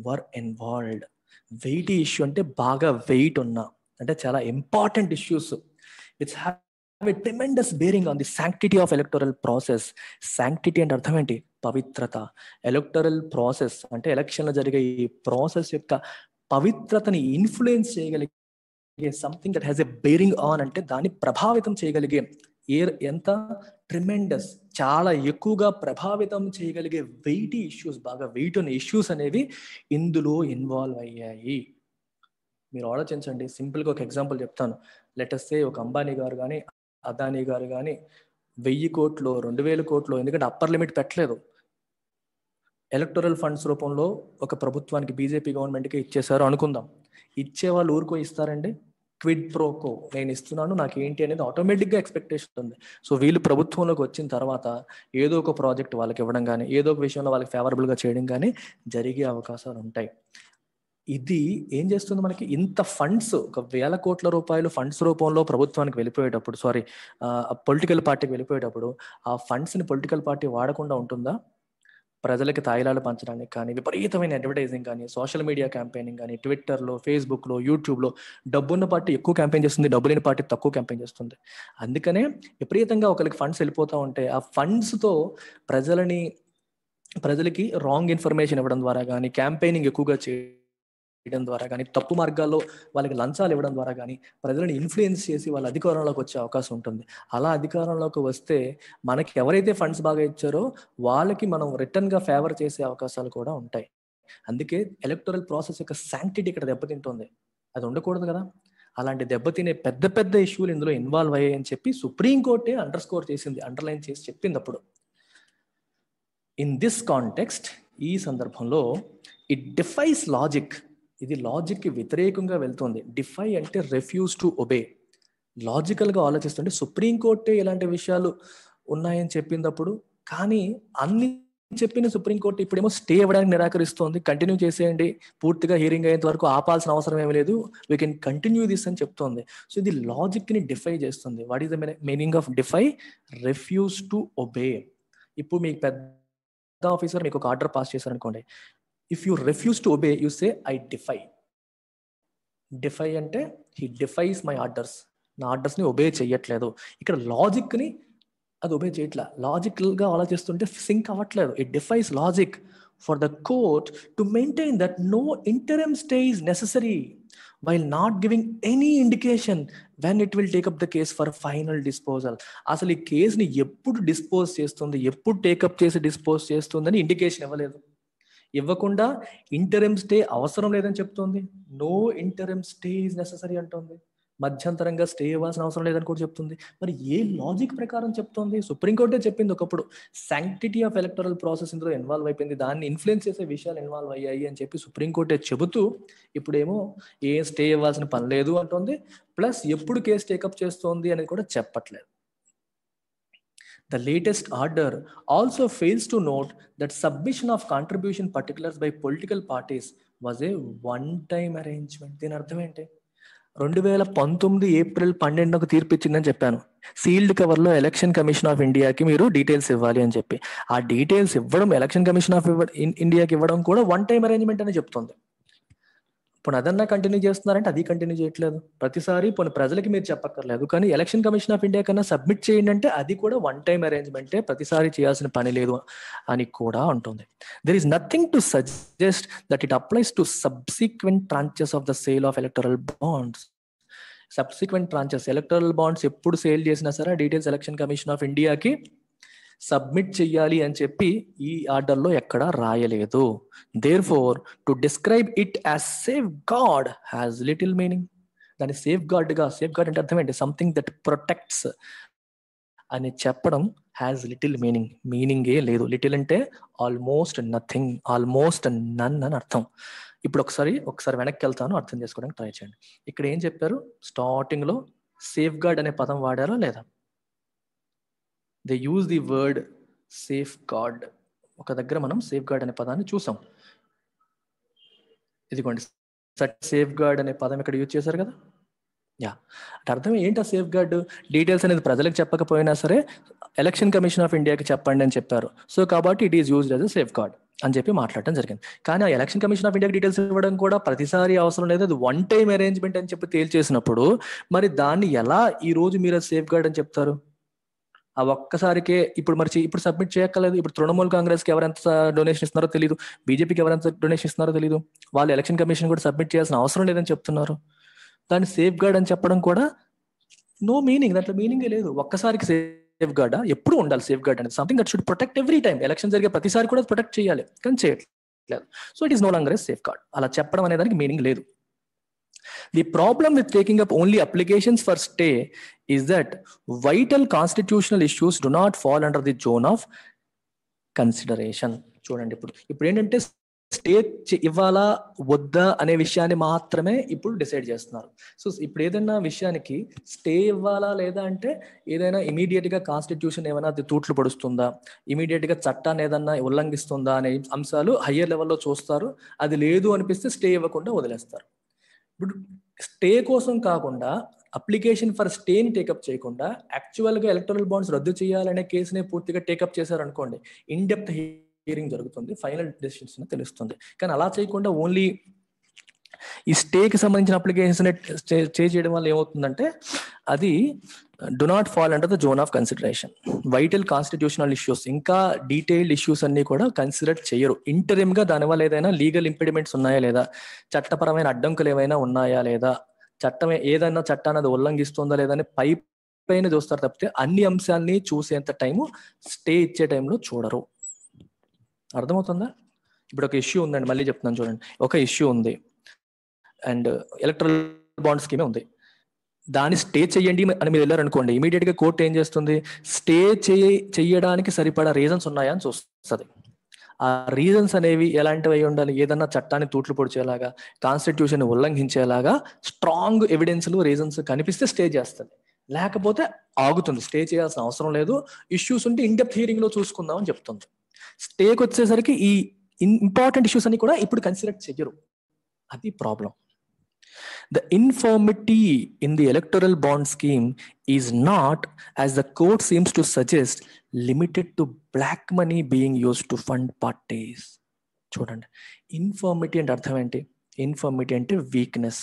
were involved weighty issue అంటే బాగా వెయిట్ ఉన్న అంటే చాలా important issues which have have a tremendous bearing on the sanctity of electoral process sanctity అంటే అర్థం ఏంటి పవిత్రత electoral process అంటే ఎలక్షన్లో జరిగే ఈ ప్రాసెస్ యొక్క పవిత్రతని ఇన్ఫ్లుయెన్స్ చేయగలిగే something that has a bearing on అంటే దాన్ని ప్రభావితం చేయగలిగే ఏ ఎంత ట్రిమెండస్ చాలా ఎక్కువగా ప్రభావితం చేయగలిగే వెయిటీ ఇష్యూస్ బాగా వెయిట్ ఉన్న ఇష్యూస్ అనేవి ఇందులో ఇన్వాల్వ్ అయ్యాయి మీరు ఆలోచించండి సింపుల్గా ఒక ఎగ్జాంపుల్ చెప్తాను లెటెస్ సే ఒక అంబానీ గారు కానీ అదానీ గారు కానీ వెయ్యి కోట్లు రెండు వేల కోట్లు ఎందుకంటే అప్పర్ లిమిట్ పెట్టలేదు ఎలక్టోరల్ ఫండ్స్ రూపంలో ఒక ప్రభుత్వానికి బీజేపీ గవర్నమెంట్కి ఇచ్చేశారు అనుకుందాం ఇచ్చే వాళ్ళు ఊరుకో ఇస్తారండి క్విడ్ ప్రోకో నేను ఇస్తున్నాను నాకు ఏంటి అనేది ఆటోమేటిక్గా ఎక్స్పెక్టేషన్ ఉంది సో వీళ్ళు ప్రభుత్వంలోకి వచ్చిన తర్వాత ఏదో ఒక ప్రాజెక్ట్ వాళ్ళకి ఇవ్వడం కానీ ఏదో ఒక విషయంలో వాళ్ళకి ఫేవరబుల్గా చేయడం కానీ జరిగే అవకాశాలు ఉంటాయి ఇది ఏం చేస్తుంది మనకి ఇంత ఫండ్స్ ఒక వేల కోట్ల రూపాయలు ఫండ్స్ రూపంలో ప్రభుత్వానికి వెళ్ళిపోయేటప్పుడు సారీ పొలిటికల్ పార్టీకి వెళ్ళిపోయేటప్పుడు ఆ ఫండ్స్ని పొలిటికల్ పార్టీ వాడకుండా ఉంటుందా ప్రజలకి తాయిలాలు పంచడానికి కానీ విపరీతమైన అడ్వర్టైజింగ్ కానీ సోషల్ మీడియా క్యాంపెయినింగ్ కానీ ట్విట్టర్లో ఫేస్బుక్లో యూట్యూబ్లో డబ్బున్న పార్టీ ఎక్కువ క్యాంపెయిన్ చేస్తుంది డబ్బు లేని పార్టీ తక్కువ క్యాంపెయిన్ చేస్తుంది అందుకనే విపరీతంగా ఒకరికి ఫండ్స్ వెళ్ళిపోతూ ఉంటే ఆ ఫండ్స్తో ప్రజలని ప్రజలకి రాంగ్ ఇన్ఫర్మేషన్ ఇవ్వడం ద్వారా కానీ క్యాంపెయినింగ్ ఎక్కువగా చేయడం చేయడం ద్వారా కానీ తప్పు మార్గాల్లో వాళ్ళకి లంచాలు ఇవ్వడం ద్వారా కానీ ప్రజలను ఇన్ఫ్లుయెన్స్ చేసి వాళ్ళ అధికారంలోకి వచ్చే అవకాశం ఉంటుంది అలా అధికారంలోకి వస్తే మనకి ఎవరైతే ఫండ్స్ బాగా ఇచ్చారో వాళ్ళకి మనం రిటర్న్గా ఫేవర్ చేసే అవకాశాలు కూడా ఉంటాయి అందుకే ఎలక్టోరల్ ప్రాసెస్ యొక్క శాంక్టిటీ ఇక్కడ దెబ్బతింటుంది అది ఉండకూడదు కదా అలాంటి దెబ్బతినే పెద్ద పెద్ద ఇష్యూలు ఇందులో ఇన్వాల్వ్ అయ్యాయని చెప్పి సుప్రీంకోర్టే అండర్ స్కోర్ చేసింది అండర్లైన్ చేసి చెప్పింది అప్పుడు ఇన్ దిస్ కాంటెక్స్ట్ ఈ సందర్భంలో ఇట్ డిఫైస్ లాజిక్ ఇది లాజిక్కి వ్యతిరేకంగా వెళ్తుంది డిఫై అంటే రెఫ్యూజ్ టు ఒబే లాజికల్గా ఆలోచిస్తుంటే సుప్రీంకోర్టే ఇలాంటి విషయాలు ఉన్నాయని చెప్పినప్పుడు కానీ అన్ని చెప్పిన సుప్రీంకోర్టు ఇప్పుడేమో స్టే అవ్వడానికి నిరాకరిస్తోంది కంటిన్యూ చేసేయండి పూర్తిగా హియరింగ్ అయ్యేంత వరకు ఆపాల్సిన అవసరం ఏమీ లేదు వీ కెన్ కంటిన్యూ దిస్ అని చెప్తోంది సో ఇది లాజిక్ని డిఫై చేస్తుంది what is the meaning of defy refuse to obey ఇప్పుడు మీకు పెద్ద ఆఫీసర్ మీకు ఒక ఆర్డర్ పాస్ చేశారనుకోండి if you refuse to obey you say I defy defy అంటే హీ డిఫైస్ మై ఆర్డర్స్ నా ఆర్డర్స్ని ఒబే చేయట్లేదు ఇక్కడ లాజిక్ని అది ఒబే చేయట్లా లాజికల్గా ఆలోచిస్తుంటే సింక్ అవ్వట్లేదు it defies logic for the court to maintain that no interim stay is necessary while not giving any indication when it will take up the case for final disposal అసలు ఈ కేసుని ఎప్పుడు డిస్పోజ్ చేస్తుంది ఎప్పుడు టేకప్ చేసి dispose చేస్తుందని indication ఇవ్వలేదు ఇవ్వకుండా ఇంటరెమ్ స్టే అవసరం లేదని చెప్తోంది no interim stay is necessary అంటోంది మధ్యంతరంగా స్టే ఇవ్వాల్సిన అవసరం లేదని కూడా చెప్తుంది మరి ఏ లాజిక్ ప్రకారం చెప్తోంది సుప్రీంకోర్టే చెప్పింది ఒకప్పుడు శాంక్టిటీ ఆఫ్ ఎలక్టరల్ ప్రాసెస్ ఇందులో ఇన్వాల్వ్ అయిపోయింది దాన్ని ఇన్ఫ్లుయెన్స్ చేసే విషయాలు ఇన్వాల్వ్ అయ్యాయి అని చెప్పి సుప్రీంకోర్టే చెబుతూ ఇప్పుడేమో ఏ స్టే ఇవ్వాల్సిన పని లేదు అంటుంది ప్లస్ ఎప్పుడు కేసు టేకప్ చేస్తోంది అనేది కూడా చెప్పట్లేదు The latest order also fails to note that submission of contribution particulars by political parties was a one time arrangement దీని అర్థం ఏంటి రెండు వేల పంతొమ్మిది ఏప్రిల్ పన్నెండుకు తీర్పు ఇచ్చిందని చెప్పాను సీల్డ్ కవర్లో ఎలక్షన్ కమిషన్ ఆఫ్ ఇండియాకి మీరు డీటెయిల్స్ ఇవ్వాలి అని చెప్పి ఆ డీటెయిల్స్ ఇవ్వడం ఎలక్షన్ కమిషన్ ఆఫ్ ఇండియాకి ఇవ్వడం కూడా వన్ టైం అరేంజ్మెంట్ అని చెప్తుంది పోనీ అదన్నా కంటిన్యూ చేస్తున్నారంటే అది కంటిన్యూ చేయట్లేదు ప్రతిసారి పోనీ ప్రజలకి మీరు చెప్పక్కర్లేదు కానీ ఎలక్షన్ కమిషన్ ఆఫ్ ఇండియా కన్నా సబ్మిట్ చేయండి అంటే అది కూడా వన్ టైం అరేంజ్మెంటే ప్రతిసారి చేయాల్సిన పని లేదు అని కూడా ఉంటుంది there is nothing to suggest that it applies to subsequent tranches of the sale of electoral bonds subsequent tranches electoral bonds ఎప్పుడు సేల్ చేసినా సరే డీటెయిల్స్ ఎలక్షన్ కమిషన్ ఆఫ్ ఇండియాకి సబ్మిట్ చెయ్యాలి అని చెప్పి ఈ ఆర్డర్లో ఎక్కడా రాయలేదు therefore to describe it as safeguard has little meaning దాని సేఫ్ గార్డ్గా సేఫ్ గార్డ్ అంటే అర్థం ఏంటి సంథింగ్ దట్ ప్రొటెక్ట్స్ అని చెప్పడం హ్యాస్ లిటిల్ మీనింగ్ మీనింగే లేదు లిటిల్ అంటే ఆల్మోస్ట్ నథింగ్ ఆల్మోస్ట్ నన్ అని అర్థం ఇప్పుడు ఒకసారి ఒకసారి వెనక్కి వెళ్తాను అర్థం చేసుకోవడానికి ట్రై చేయండి ఇక్కడ ఏం చెప్పారు స్టార్టింగ్లో సేఫ్ గార్డ్ అనే పదం వాడారా లేదా they use the word safeguard ఒక దగ్గర మనం సేఫ్ గార్డ్ అనే పదాన్ని చూసాం ఇదిగోండి సేఫ్ గార్డ్ అనే పదం ఇక్కడ యూజ్ చేశారు కదా యా అంటే అర్థం ఏంటి ఆ సేఫ్ గార్డ్ డీటెయిల్స్ అనేది ప్రజలకు చెప్పకపోయినా సరే ఎలక్షన్ కమిషన్ ఆఫ్ ఇండియాకి చెప్పండి అని చెప్పారు సో కాబట్టి it is used as a safeguard అని చెప్పి మాట్లాడటం జరిగింది కానీ ఆ ఎలక్షన్ కమిషన్ ఆఫ్ ఇండియాకి డీటెయిల్స్ ఇవ్వడం కూడా ప్రతిసారి అవసరం లేదు అది వన్ టైం అరేంజ్మెంట్ అని చెప్పి తేల్చేసినప్పుడు మరి దాన్ని ఎలా ఈ రోజు మీరు సేఫ్ గార్డ్ అని చెప్తారు ఆ ఒక్కసారికే ఇప్పుడు మరి ఇప్పుడు సబ్మిట్ చేయక్కర్లేదు ఇప్పుడు తృణమూల్ కాంగ్రెస్ కి ఎవరెంత డొనేషన్ ఇస్తున్నారో తెలియదు బీజేపీకి ఎవరెంత డొనేషన్ ఇస్తున్నారో తెలియదు వాళ్ళు ఎలక్షన్ కమిషన్ కూడా సబ్మిట్ చేయాల్సిన అవసరం లేదని చెప్తున్నారు దాన్ని సేఫ్ గార్డ్ అని చెప్పడం కూడా నో మీనింగ్ దాంట్లో మీనింగే లేదు ఒక్కసారికి సేఫ్ గార్డా ఎప్పుడు ఉండాలి సేఫ్ గార్డ్ అనేది something that should protect every time election జరిగే ప్రతిసారి కూడా ప్రొటెక్ట్ చేయాలి కానీ చేయట్లేదు so it is no long safeguard అలా చెప్పడం అనేదానికి మీనింగ్ లేదు The problem with taking up only applications for stay is that vital constitutional issues do not fall under the zone of consideration చూడండి ఇప్పుడు ఇప్పుడు ఏంటంటే స్టే ఇవ్వాలా వద్దా అనే విషయాన్ని మాత్రమే ఇప్పుడు డిసైడ్ చేస్తున్నారు సో ఇప్పుడు ఏదైనా విషయానికి స్టే ఇవ్వాలా లేదా అంటే ఏదైనా ఇమీడియట్గా కాన్స్టిట్యూషన్ ఏమైనా అది తూట్లు పడుస్తుందా ఇమీడియట్గా చట్టాన్ని ఏదన్నా ఉల్లంఘిస్తుందా అనే అంశాలు హయ్యర్ లెవెల్లో చూస్తారు అది లేదు అనిపిస్తే స్టే ఇవ్వకుండా వదిలేస్తారు ఇప్పుడు స్టే కోసం కాకుండా అప్లికేషన్ ఫర్ స్టేని టేకప్ చేయకుండా యాక్చువల్గా ఎలక్ట్రల్ బాండ్స్ రద్దు చేయాలనే కేసుని పూర్తిగా టేకప్ చేశారనుకోండి ఇన్ డెప్త్ హియరింగ్ జరుగుతుంది ఫైనల్ డెసిషన్స్ తెలుస్తుంది కానీ అలా చేయకుండా ఓన్లీ ఈ స్టేకి సంబంధించిన అప్లికేషన్స్ స్టే చేయడం వల్ల ఏమవుతుందంటే అది do not fall under the zone of consideration vital constitutional issues ఇంకా డీటెయిల్డ్ ఇష్యూస్ అన్ని కూడా కన్సిడర్ చేయరు ఇంటరిమ్ గా దానివల్ల ఏదైనా లీగల్ ఇంపిడిమెంట్స్ ఉన్నాయా లేదా చట్టపరమైన అడ్డంకులు ఏమైనా ఉన్నాయా లేదా చట్టం ఏదైనా చట్టాన్ని అది ఉల్లంఘిస్తుందా లేదా అని పై పైన చూస్తారు తప్పితే అన్ని అంశాలని చూసేంత టైము స్టే ఇచ్చే టైంలో చూడరు అర్థమవుతుందా ఇప్పుడు ఒక ఇష్యూ ఉందండి మళ్ళీ చెప్తున్నాను చూడండి ఒక ఇష్యూ ఉంది అండ్ ఎలక్ట్రల్ బాండ్ స్కీమే ఉంది దాన్ని స్టే చేయండి అని మీరు వెళ్ళారనుకోండి ఇమీడియట్ గా కోర్టు ఏం చేస్తుంది స్టే చేయడానికి సరిపడా రీజన్స్ ఉన్నాయా అని చూస్తుంది ఆ రీజన్స్ అనేవి ఎలాంటివి అయి ఉండాలి ఏదన్నా చట్టాన్ని తూట్లు పొడిచేలాగా కాన్స్టిట్యూషన్ ఉల్లంఘించేలాగా స్ట్రాంగ్ ఎవిడెన్స్లు రీజన్స్ కనిపిస్తే స్టే చేస్తుంది లేకపోతే ఆగుతుంది స్టే చేయాల్సిన అవసరం లేదు ఇష్యూస్ ఉంటే ఇండెప్త్ హియరింగ్ లో చూసుకుందాం అని చెప్తుంది స్టేకి వచ్చేసరికి ఈ ఇంపార్టెంట్ ఇష్యూస్ అన్ని కూడా ఇప్పుడు కన్సిడర్ చెయ్యరు అది problem The infirmity in the electoral bond scheme is not, as the court seems to suggest, limited to black money being used to fund parties. చూడండి ఇన్ఫర్మిటీ అంటే అర్థం ఏంటి ఇన్ఫర్మిటీ అంటే వీక్నెస్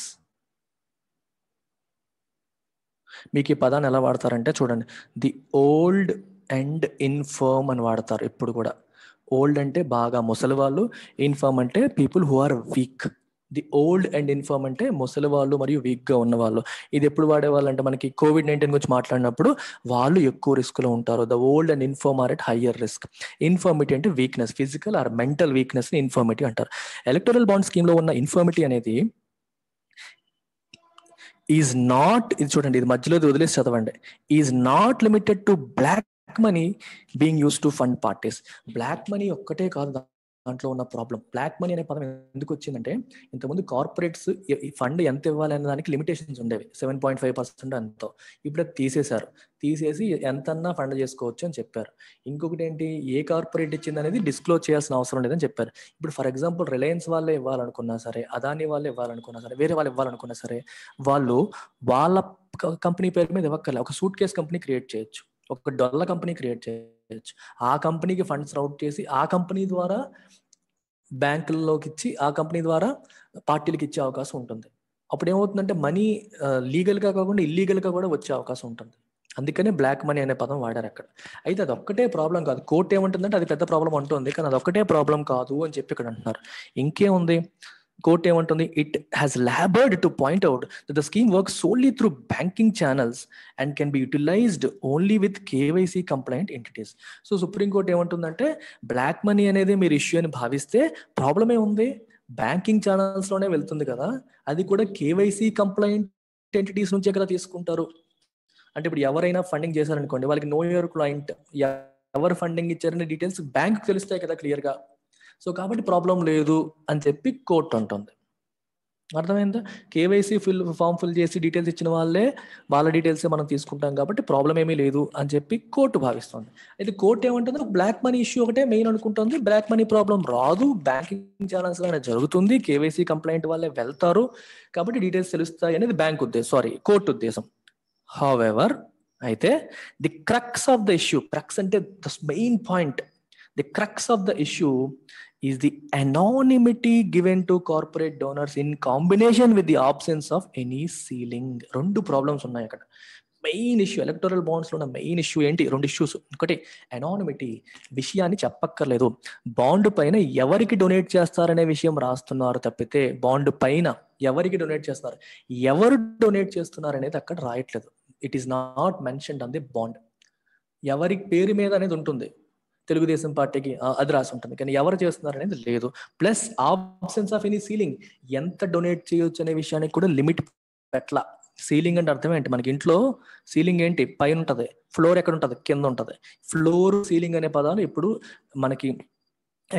మీకు ఈ పదాన్ని ఎలా వాడతారంటే చూడండి ది ఓల్డ్ అండ్ ఇన్ఫర్మ్ అని వాడతారు ఎప్పుడు కూడా ఓల్డ్ అంటే బాగా ముసలి వాళ్ళు ఇన్ఫర్మ్ అంటే people who are weak the old and infirm అంటే ముసలి వాళ్ళు మరియు వీక్గా ఉన్న వాళ్ళు ఇది ఎప్పుడు వాళ్ళు అంటే మనకి కోవిడ్ నైన్టీన్ గురించి మాట్లాడినప్పుడు వాళ్ళు ఎక్కువ రిస్క్లో ఉంటారు the old and infirm are at higher risk infirmity అంటే weakness physical or mental weakness ని ఇన్ఫర్మిటీ అంటారు ఎలక్టోరల్ బాండ్ స్కీమ్ లో ఉన్న ఇన్ఫర్మిటీ అనేది ఈజ్ నాట్ ఇది చూడండి ఇది మధ్యలో వదిలేసి చదవండి is not limited to black money being use to fund parties black money ఒక్కటే కాదు దాంట్లో ఉన్న ప్రాబ్లం బ్లాక్ మనీ అనే పదం ఎందుకు వచ్చిందంటే ఇంతకుముందు కార్పొరేట్స్ ఫండ్ ఎంత అనే దానికి లిమిటేషన్స్ ఉండేవి సెవెన్ పాయింట్ ఫైవ్ పర్సెంట్ ఎంతో ఇప్పుడు అది తీసేశారు తీసేసి ఎంతన్నా ఫండ్ చేసుకోవచ్చు అని చెప్పారు ఇంకొకటి ఏంటి ఏ కార్పొరేట్ ఇచ్చింది అనేది డిస్క్లోజ్ చేయాల్సిన అవసరం లేదని చెప్పారు ఇప్పుడు ఫర్ ఎగ్జాంపుల్ రిలయన్స్ వాళ్ళే ఇవ్వాలనుకున్నా సరే అదాని వాళ్ళే ఇవ్వాలనుకున్నా సరే వేరే వాళ్ళు ఇవ్వాలనుకున్నా సరే వాళ్ళు వాళ్ళ కంపెనీ పేరు మీద ఇవ్వక్కర్లే ఒక సూట్ కేస్ కంపెనీ క్రియేట్ చేయొచ్చు ఒక డొల్ల కంపెనీ క్రియేట్ చేయొచ్చు ఆ కంపెనీకి ఫండ్స్ రౌట్ చేసి ఆ కంపెనీ ద్వారా బ్యాంకుల్లోకి ఇచ్చి ఆ కంపెనీ ద్వారా పార్టీలకు ఇచ్చే అవకాశం ఉంటుంది అప్పుడు ఏమవుతుందంటే మనీ లీగల్గా కాకుండా ఇల్లీగల్గా కూడా వచ్చే అవకాశం ఉంటుంది అందుకనే బ్లాక్ మనీ అనే పదం వాడారు అక్కడ అయితే అది ఒక్కటే ప్రాబ్లం కాదు కోర్టు ఏమంటుందంటే అది పెద్ద ప్రాబ్లం అంటుంది కానీ అది ఒక్కటే ప్రాబ్లం కాదు అని చెప్పి ఇక్కడ అంటున్నారు ఇంకేముంది కోర్ట్ ఏమంటుంది it has laboured to point out the scheme works only through banking channels and can be utilised only with KYC compliant entities so supreme court ఏమంటుందంటే బ్లాక్ మనీ అనేది మీరు ఇష్యూ అని భావిస్తే ప్రాబ్లమే ఉంది బ్యాంకింగ్ ఛానల్స్ లోనే వెళ్తుంది కదా అది కూడా కేవైసీ కంప్లైంట్ ఎంటిటీస్ నుంచే కదా తీసుకుంటారు అంటే ఇప్పుడు ఎవరైనా ఫండింగ్ చేశారనుకోండి వాళ్ళకి నో యువర్ క్లయింట్ ఎవరు ఫండింగ్ ఇచ్చారనే డీటెయిల్స్ బ్యాంక్ తెలుస్తాయి కదా క్లియర్ గా సో కాబట్టి ప్రాబ్లం లేదు అని చెప్పి కోర్టు అంటుంది అర్థమైందా కేవైసీ ఫిల్ ఫామ్ ఫిల్ చేసి డీటెయిల్స్ ఇచ్చిన వాళ్ళే వాళ్ళ డీటెయిల్సే మనం తీసుకుంటాం కాబట్టి ప్రాబ్లం ఏమీ లేదు అని చెప్పి కోర్టు భావిస్తుంది అయితే కోర్టు ఏమంటుంది బ్లాక్ మనీ ఇష్యూ ఒకటే మెయిన్ అనుకుంటుంది బ్లాక్ మనీ ప్రాబ్లం రాదు బ్యాంకింగ్ ఛానల్స్ అనేది జరుగుతుంది కేవైసీ కంప్లైంట్ వాళ్ళే వెళ్తారు కాబట్టి డీటెయిల్స్ తెలుస్తాయి అనేది బ్యాంక్ ఉద్దేశం సారీ కోర్టు ఉద్దేశం హౌఎవర్ అయితే the crux of the issue crux అంటే the main point the crux of the issue is the anonymity given to corporate donors in combination with the absence of any ceiling రెండు problems ఉన్నాయి అక్కడ main issue electoral బాండ్స్లో ఉన్న main issue ఏంటి రెండు issues ఇంకోటి anonymity విషయాన్ని చెప్పక్కర్లేదు bond పైన ఎవరికి డొనేట్ చేస్తారనే విషయం రాస్తున్నారు తప్పితే బాండ్ పైన ఎవరికి డొనేట్ చేస్తున్నారు ఎవరు డొనేట్ చేస్తున్నారు అనేది అక్కడ రాయట్లేదు it is not mention on the bond ఎవరి పేరు మీద అనేది ఉంటుంది తెలుగుదేశం పార్టీకి అది రాసి ఉంటుంది కానీ ఎవరు చేస్తున్నారు అనేది లేదు plus absence of any ceiling ఎంత డొనేట్ చేయొచ్చు అనే విషయానికి కూడా లిమిట్ పెట్ల సీలింగ్ అంటే అర్థం ఏంటి మనకి ఇంట్లో సీలింగ్ ఏంటి పైన ఉంటుంది ఫ్లోర్ ఎక్కడ ఉంటుంది కింద ఉంటుంది ఫ్లోర్ సీలింగ్ అనే పదాలు ఇప్పుడు మనకి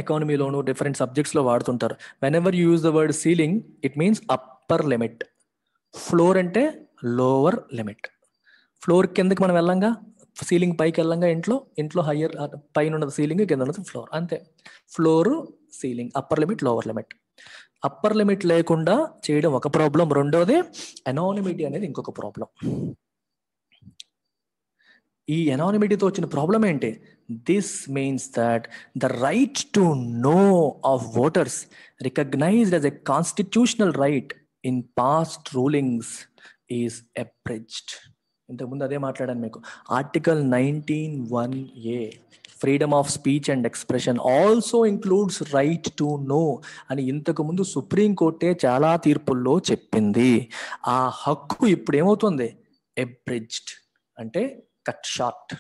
ఎకానమీలోను డిఫరెంట్ సబ్జెక్ట్స్లో వాడుతుంటారు whenever use the word ceiling it means upper limit floor అంటే లోవర్ లిమిట్ ఫ్లోర్ కిందకి మనం వెళ్ళంగా సీలింగ్ పైకి వెళ్ళంగా ఇంట్లో ఇంట్లో హయ్యర్ పైన ఉన్నది సీలింగ్ కింద ఉన్నది ఫ్లోర్ అంతే floor ceiling upper limit lower limit upper limit లేకుండా చేయడం ఒక ప్రాబ్లం రెండోది ఎనానిమిటీ అనేది ఇంకొక ప్రాబ్లం ఈ ఎనానిమిటీతో వచ్చిన ప్రాబ్లం ఏంటి this means that the right to know of voters recognised as a constitutional right in past rulings is apprised ఇంతకుముందు అదే మాట్లాడాను మీకు article nineteen one A freedom of speech and expression also includes right to know అని ఇంతకుముందు సుప్రీంకోర్టే చాలా తీర్పుల్లో చెప్పింది ఆ హక్కు ఇప్పుడు ఏమవుతుంది ఎబ్రిడ్జ్డ్ అంటే కట్ షార్ట్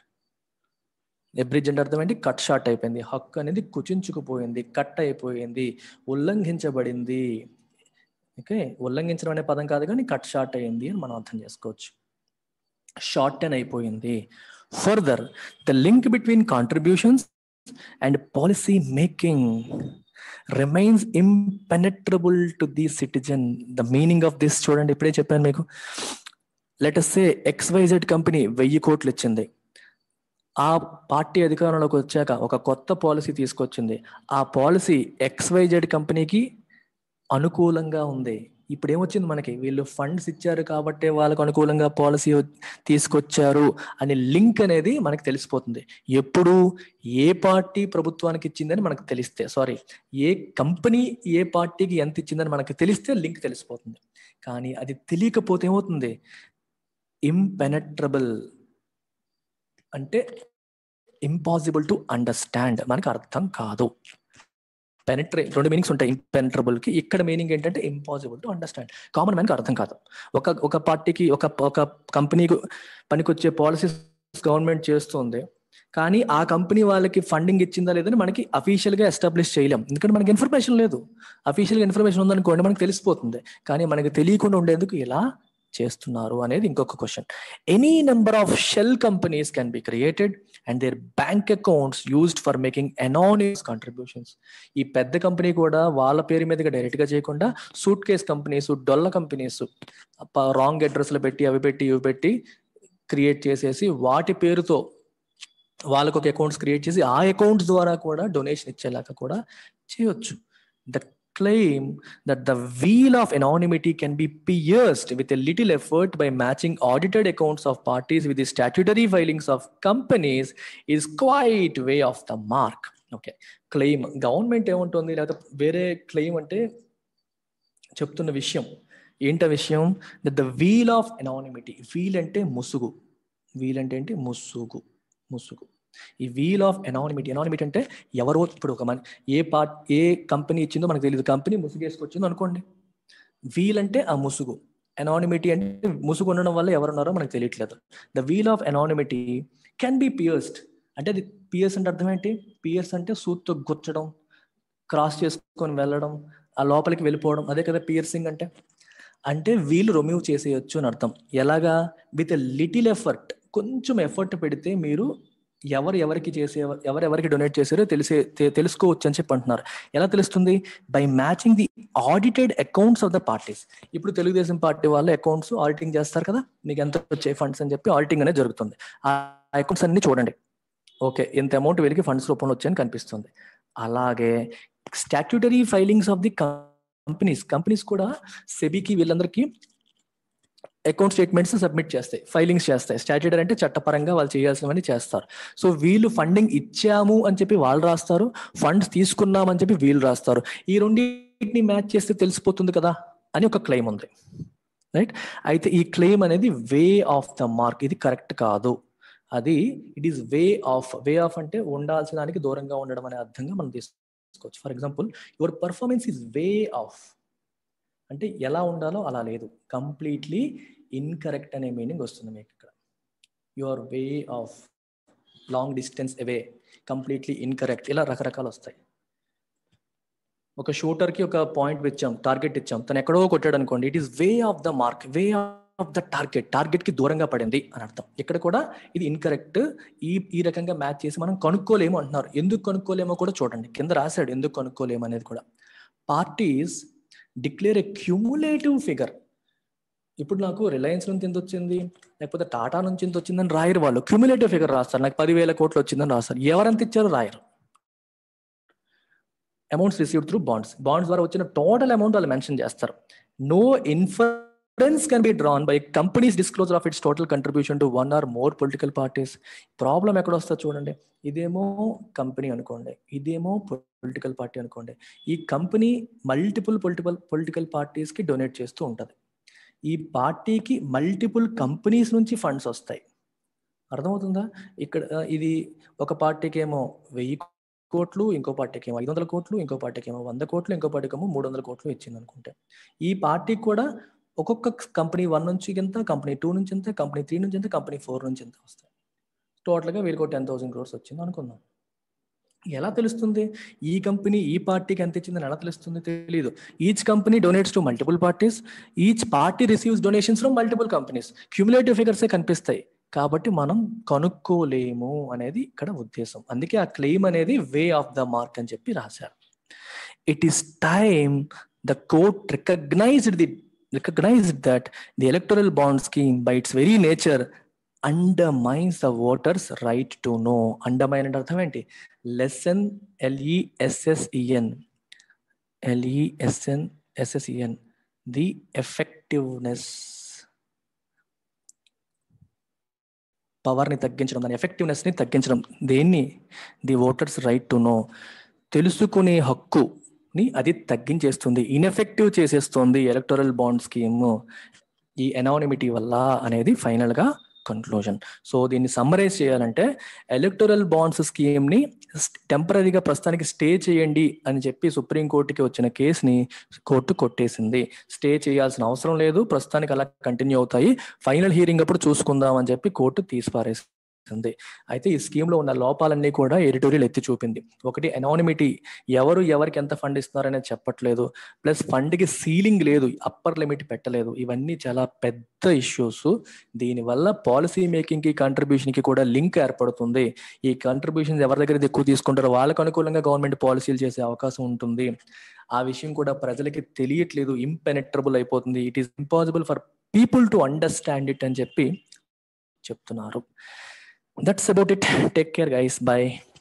ఎబ్రిడ్జ్ అంటే అర్థం ఏంటి కట్ షార్ట్ అయిపోయింది హక్కు అనేది కుచించుకుపోయింది కట్ అయిపోయింది ఉల్లంఘించబడింది ఓకే ఉల్లంఘించడం అనే పదం కాదు కానీ కట్ షార్ట్ అయింది అని మనం అర్థం చేసుకోవచ్చు షార్టెన్ అయిపోయింది further the link between contributions and policy making remains impenetrable to the citizen the meaning of this చూడండి ఇప్పుడే చెప్పాను మీకు లెటస్సే ఎక్స్వైజెడ్ కంపెనీ వెయ్యి కోట్లు ఇచ్చింది ఆ పార్టీ అధికారంలోకి వచ్చాక ఒక కొత్త పాలసీ తీసుకొచ్చింది ఆ పాలసీ ఎక్స్వైజెడ్ కంపెనీకి అనుకూలంగా ఉంది ఇప్పుడు ఏమొచ్చింది మనకి వీళ్ళు ఫండ్స్ ఇచ్చారు కాబట్టి వాళ్ళకు అనుకూలంగా పాలసీ తీసుకొచ్చారు అనే లింక్ అనేది మనకు తెలిసిపోతుంది ఎప్పుడు ఏ పార్టీ ప్రభుత్వానికి ఇచ్చిందని మనకు తెలిస్తే సారీ ఏ కంపెనీ ఏ పార్టీకి ఎంత ఇచ్చిందని మనకు తెలిస్తే లింక్ తెలిసిపోతుంది కానీ అది తెలియకపోతే ఏమవుతుంది ఇంపెనట్రబుల్ అంటే ఇంపాసిబుల్ టు అండర్స్టాండ్ మనకు అర్థం కాదు పెనట్రే రెండు మీనింగ్స్ ఉంటాయి ఇంపెనట్రబుల్కి ఇక్కడ మీనింగ్ ఏంటంటే ఇంపాసిబుల్ టు అండర్స్టాండ్ కామన్ కి అర్థం కాదు ఒక ఒక పార్టీకి ఒక ఒక కంపెనీకి పనికొచ్చే పాలసీస్ గవర్నమెంట్ చేస్తుంది కానీ ఆ కంపెనీ వాళ్ళకి ఫండింగ్ ఇచ్చిందా లేదని మనకి అఫీషియల్గా ఎస్టాబ్లిష్ చేయలేం ఎందుకంటే మనకి ఇన్ఫర్మేషన్ లేదు అఫీషియల్గా ఇన్ఫర్మేషన్ ఉందనుకోండి మనకి తెలిసిపోతుంది కానీ మనకి తెలియకుండా ఉండేందుకు ఇలా చేస్తున్నారు అనేది ఇంకొక question any number of shell companies can be created and their bank accounts used for making anonymous contributions ఈ పెద్ద కంపెనీ కూడా వాళ్ళ పేరు మీదగా డైరెక్ట్గా చేయకుండా సూట్ కేస్ కంపెనీస్ డొల్ల కంపెనీస్ రాంగ్ అడ్రస్లు పెట్టి అవి పెట్టి ఇవి పెట్టి క్రియేట్ చేసేసి వాటి పేరుతో వాళ్ళకు ఒక అకౌంట్స్ క్రియేట్ చేసి ఆ అకౌంట్స్ ద్వారా కూడా డొనేషన్ ఇచ్చేలాగా కూడా చేయొచ్చు the claim that the wheel of anonymity can be pierced with a little effort by matching audited accounts of parties with the statutory filings of companies is quite way off the mark. Okay claim government ఏముంటుంది లేకపోతే వేరే claim అంటే చెప్తున్న విషయం ఏంట విషయం that the veil of anonymity veil అంటే ముసుగు వీల్ అంటే ఏంటి ముసుగు ముసుగు ఈ వీల్ ఆఫ్ ఎనానిమిటీ ఎనానిమిటీ అంటే ఎవరో ఇప్పుడు ఒక మన ఏ పార్ట్ ఏ కంపెనీ ఇచ్చిందో మనకు తెలియదు కంపెనీ ముసుగేసుకొచ్చిందో అనుకోండి వీల్ అంటే ఆ ముసుగు ఎనానిమిటీ అంటే ముసుగు ఉండడం వల్ల ఎవరున్నారో మనకు తెలియట్లేదు the veil of anonymity can be pierced అంటే అది పియర్స్ అంటే అర్థం ఏంటి పియర్స్ అంటే సూత్తో గుచ్చడం క్రాస్ చేసుకొని వెళ్ళడం ఆ లోపలికి వెళ్ళిపోవడం అదే కదా పియర్సింగ్ అంటే అంటే వీలు రొమ్యూవ్ చేసేయచ్చు అని అర్థం ఎలాగా విత్ లిటిల్ ఎఫర్ట్ కొంచెం ఎఫర్ట్ పెడితే మీరు ఎవరు ఎవరికి చేసే ఎవరెవరికి డొనేట్ చేశారో తెలిసే తెలుసుకోవచ్చు అని చెప్పి అంటున్నారు ఎలా తెలుస్తుంది by matching the audited accounts of the parties ఇప్పుడు తెలుగుదేశం పార్టీ వాళ్ళ అకౌంట్స్ ఆడిటింగ్ చేస్తారు కదా మీకు ఎంత వచ్చే ఫండ్స్ అని చెప్పి ఆడిటింగ్ అనేది జరుగుతుంది ఆ అకౌంట్స్ అన్ని చూడండి ఓకే ఇంత అమౌంట్ వీళ్ళకి ఫండ్స్ రూపంలో వచ్చాయని కనిపిస్తుంది అలాగే statutory filings of the companies companies కూడా సెబీకి వీళ్ళందరికీ అకౌంట్ స్టేట్మెంట్స్ సబ్మిట్ చేస్తాయి ఫైలింగ్స్ చేస్తాయి స్టాట్యూటర్ అంటే చట్టపరంగా వాళ్ళు చేయాల్సినవన్నీ చేస్తారు సో వీళ్ళు ఫండింగ్ ఇచ్చాము అని చెప్పి వాళ్ళు రాస్తారు ఫండ్స్ తీసుకున్నాం అని చెప్పి వీళ్ళు రాస్తారు ఈ రెండింటిని మ్యాచ్ చేస్తే తెలిసిపోతుంది కదా అని ఒక క్లెయిమ్ ఉంది రైట్ అయితే ఈ క్లెయిమ్ అనేది వే ఆఫ్ ద మార్క్ ఇది కరెక్ట్ కాదు అది it is way off way off అంటే ఉండాల్సిన దానికి దూరంగా ఉండడం అనే అర్థంగా మనం తీసుకోవచ్చు for example your performance is way off అంటే ఎలా ఉండాలో అలా లేదు కంప్లీట్లీ ఇన్కరెక్ట్ అనే మీనింగ్ వస్తుంది మీకు ఇక్కడ your way off long distance away completely incorrect ఇలా రకరకాలు వస్తాయి ఒక షూటర్కి ఒక పాయింట్ ఇచ్చాం టార్గెట్ ఇచ్చాం తను ఎక్కడో కొట్టాడు అనుకోండి it is way off the mark way off the target టార్గెట్కి దూరంగా పడింది అని అర్థం ఇక్కడ కూడా ఇది ఇన్కరెక్ట్ ఈ ఈ రకంగా మ్యాచ్ చేసి మనం కనుక్కోలేము అంటున్నారు ఎందుకు కనుక్కోలేమో కూడా చూడండి కింద రాశాడు ఎందుకు కనుక్కోలేము అనేది కూడా parties declare a cumulative figure ఇప్పుడు నాకు రిలయన్స్ నుంచి ఎంత వచ్చింది లేకపోతే టాటా నుంచి ఎంత వచ్చిందని రాయరు వాళ్ళు క్యూములేటివ్ ఫిగర్ రాస్తారు నాకు పదివేల కోట్లు వచ్చిందని రాస్తారు ఎవరెంత ఇచ్చారు రాయరు amounts received through bonds bonds ద్వారా వచ్చిన టోటల్ అమౌంట్ వాళ్ళు మెన్షన్ చేస్తారు no inference can be drawn by companies disclosure of its total contribution to one or more political parties problem ఎక్కడ వస్తుంది చూడండి ఇదేమో కంపెనీ అనుకోండి ఇదేమో పొలిటికల్ పార్టీ అనుకోండి ఈ కంపెనీ మల్టిపుల్ పొలిటికల్ పొలిటికల్ పార్టీస్కి డొనేట్ చేస్తూ ఉంటుంది ఈ పార్టీకి మల్టిపుల్ కంపెనీస్ నుంచి ఫండ్స్ వస్తాయి అర్థమవుతుందా ఇక్కడ ఇది ఒక పార్టీకి ఏమో వెయ్యి కోట్లు ఇంకో పార్టీకి ఏమో ఐదు వందల కోట్లు ఇంకో పార్టీకి ఏమో వంద కోట్లు ఇంకో పార్టీకి ఏమో మూడు వందల కోట్లు ఇచ్చింది అనుకుంటే ఈ పార్టీకి కూడా ఒక్కొక్క కంపెనీ వన్ నుంచి ఎంత కంపెనీ టూ నుంచి ఎంత కంపెనీ త్రీ నుంచి ఎంత కంపెనీ ఫోర్ నుంచి ఎంత వస్తాయి టోటల్గా వీళ్ళకి టెన్ థౌసండ్ క్రోర్స్ వచ్చింది అనుకుందాం ఎలా తెలుస్తుంది ఈ కంపెనీ ఈ పార్టీకి ఎంత ఇచ్చిందని ఎలా తెలుస్తుంది తెలియదు each company donates to multiple parties each party receives donations from multiple companies cumulative ఫిగర్సే కనిపిస్తాయి కాబట్టి మనం కనుక్కోలేము అనేది ఇక్కడ ఉద్దేశం అందుకే ఆ క్లెయిమ్ అనేది వే ఆఫ్ ద మార్క్ అని చెప్పి రాశారు it is time the court recognised the recognised that the electoral bond scheme by its very nature undermines the voters right to know undermine అంటే అర్థం ఏంటి lessen L E S S E N L E S N S S E N the effectiveness పవర్ని తగ్గించడం దాని ఎఫెక్టివ్నెస్ని తగ్గించడం దేన్ని the voters right to know తెలుసుకునే హక్కుని అది తగ్గించేస్తుంది ఇన్ఎఫెక్టివ్ చేసేస్తుంది ఎలక్టోరల్ బాండ్ స్కీమ్ ఈ ఎనానిమిటీ వల్ల అనేది ఫైనల్గా కన్క్లూజన్ సో దీన్ని సమ్మరైజ్ చేయాలంటే ఎలక్టోరల్ బాండ్స్ స్కీమ్ని టెంపరీగా ప్రస్తుతానికి స్టే చేయండి అని చెప్పి సుప్రీంకోర్టుకి వచ్చిన కేసుని కోర్టు కొట్టేసింది స్టే చేయాల్సిన అవసరం లేదు ప్రస్తుతానికి అలా కంటిన్యూ అవుతాయి ఫైనల్ హీరింగ్ అప్పుడు చూసుకుందాం అని చెప్పి కోర్టు తీసిపారేసింది ఉంది అయితే ఈ స్కీమ్లో ఉన్న లోపాలన్నీ కూడా ఎడిటోరియల్ ఎత్తి చూపింది ఒకటి అనానిమిటీ ఎవరు ఎవరికి ఎంత ఫండ్ ఇస్తున్నారనేది చెప్పట్లేదు ప్లస్ ఫండ్కి సీలింగ్ లేదు అప్పర్ లిమిట్ పెట్టలేదు ఇవన్నీ చాలా పెద్ద ఇష్యూస్ దీనివల్ల పాలసీ మేకింగ్కి కంట్రిబ్యూషన్కి కూడా లింక్ ఏర్పడుతుంది ఈ కంట్రిబ్యూషన్ ఎవరి దగ్గర ఎక్కువ తీసుకుంటారో వాళ్ళకు అనుకూలంగా గవర్నమెంట్ పాలసీలు చేసే అవకాశం ఉంటుంది ఆ విషయం కూడా ప్రజలకి తెలియట్లేదు ఇంపెనెట్రబుల్ అయిపోతుంది it is impossible for people to understand it అని చెప్పి చెప్తున్నారు that's about it take care guys bye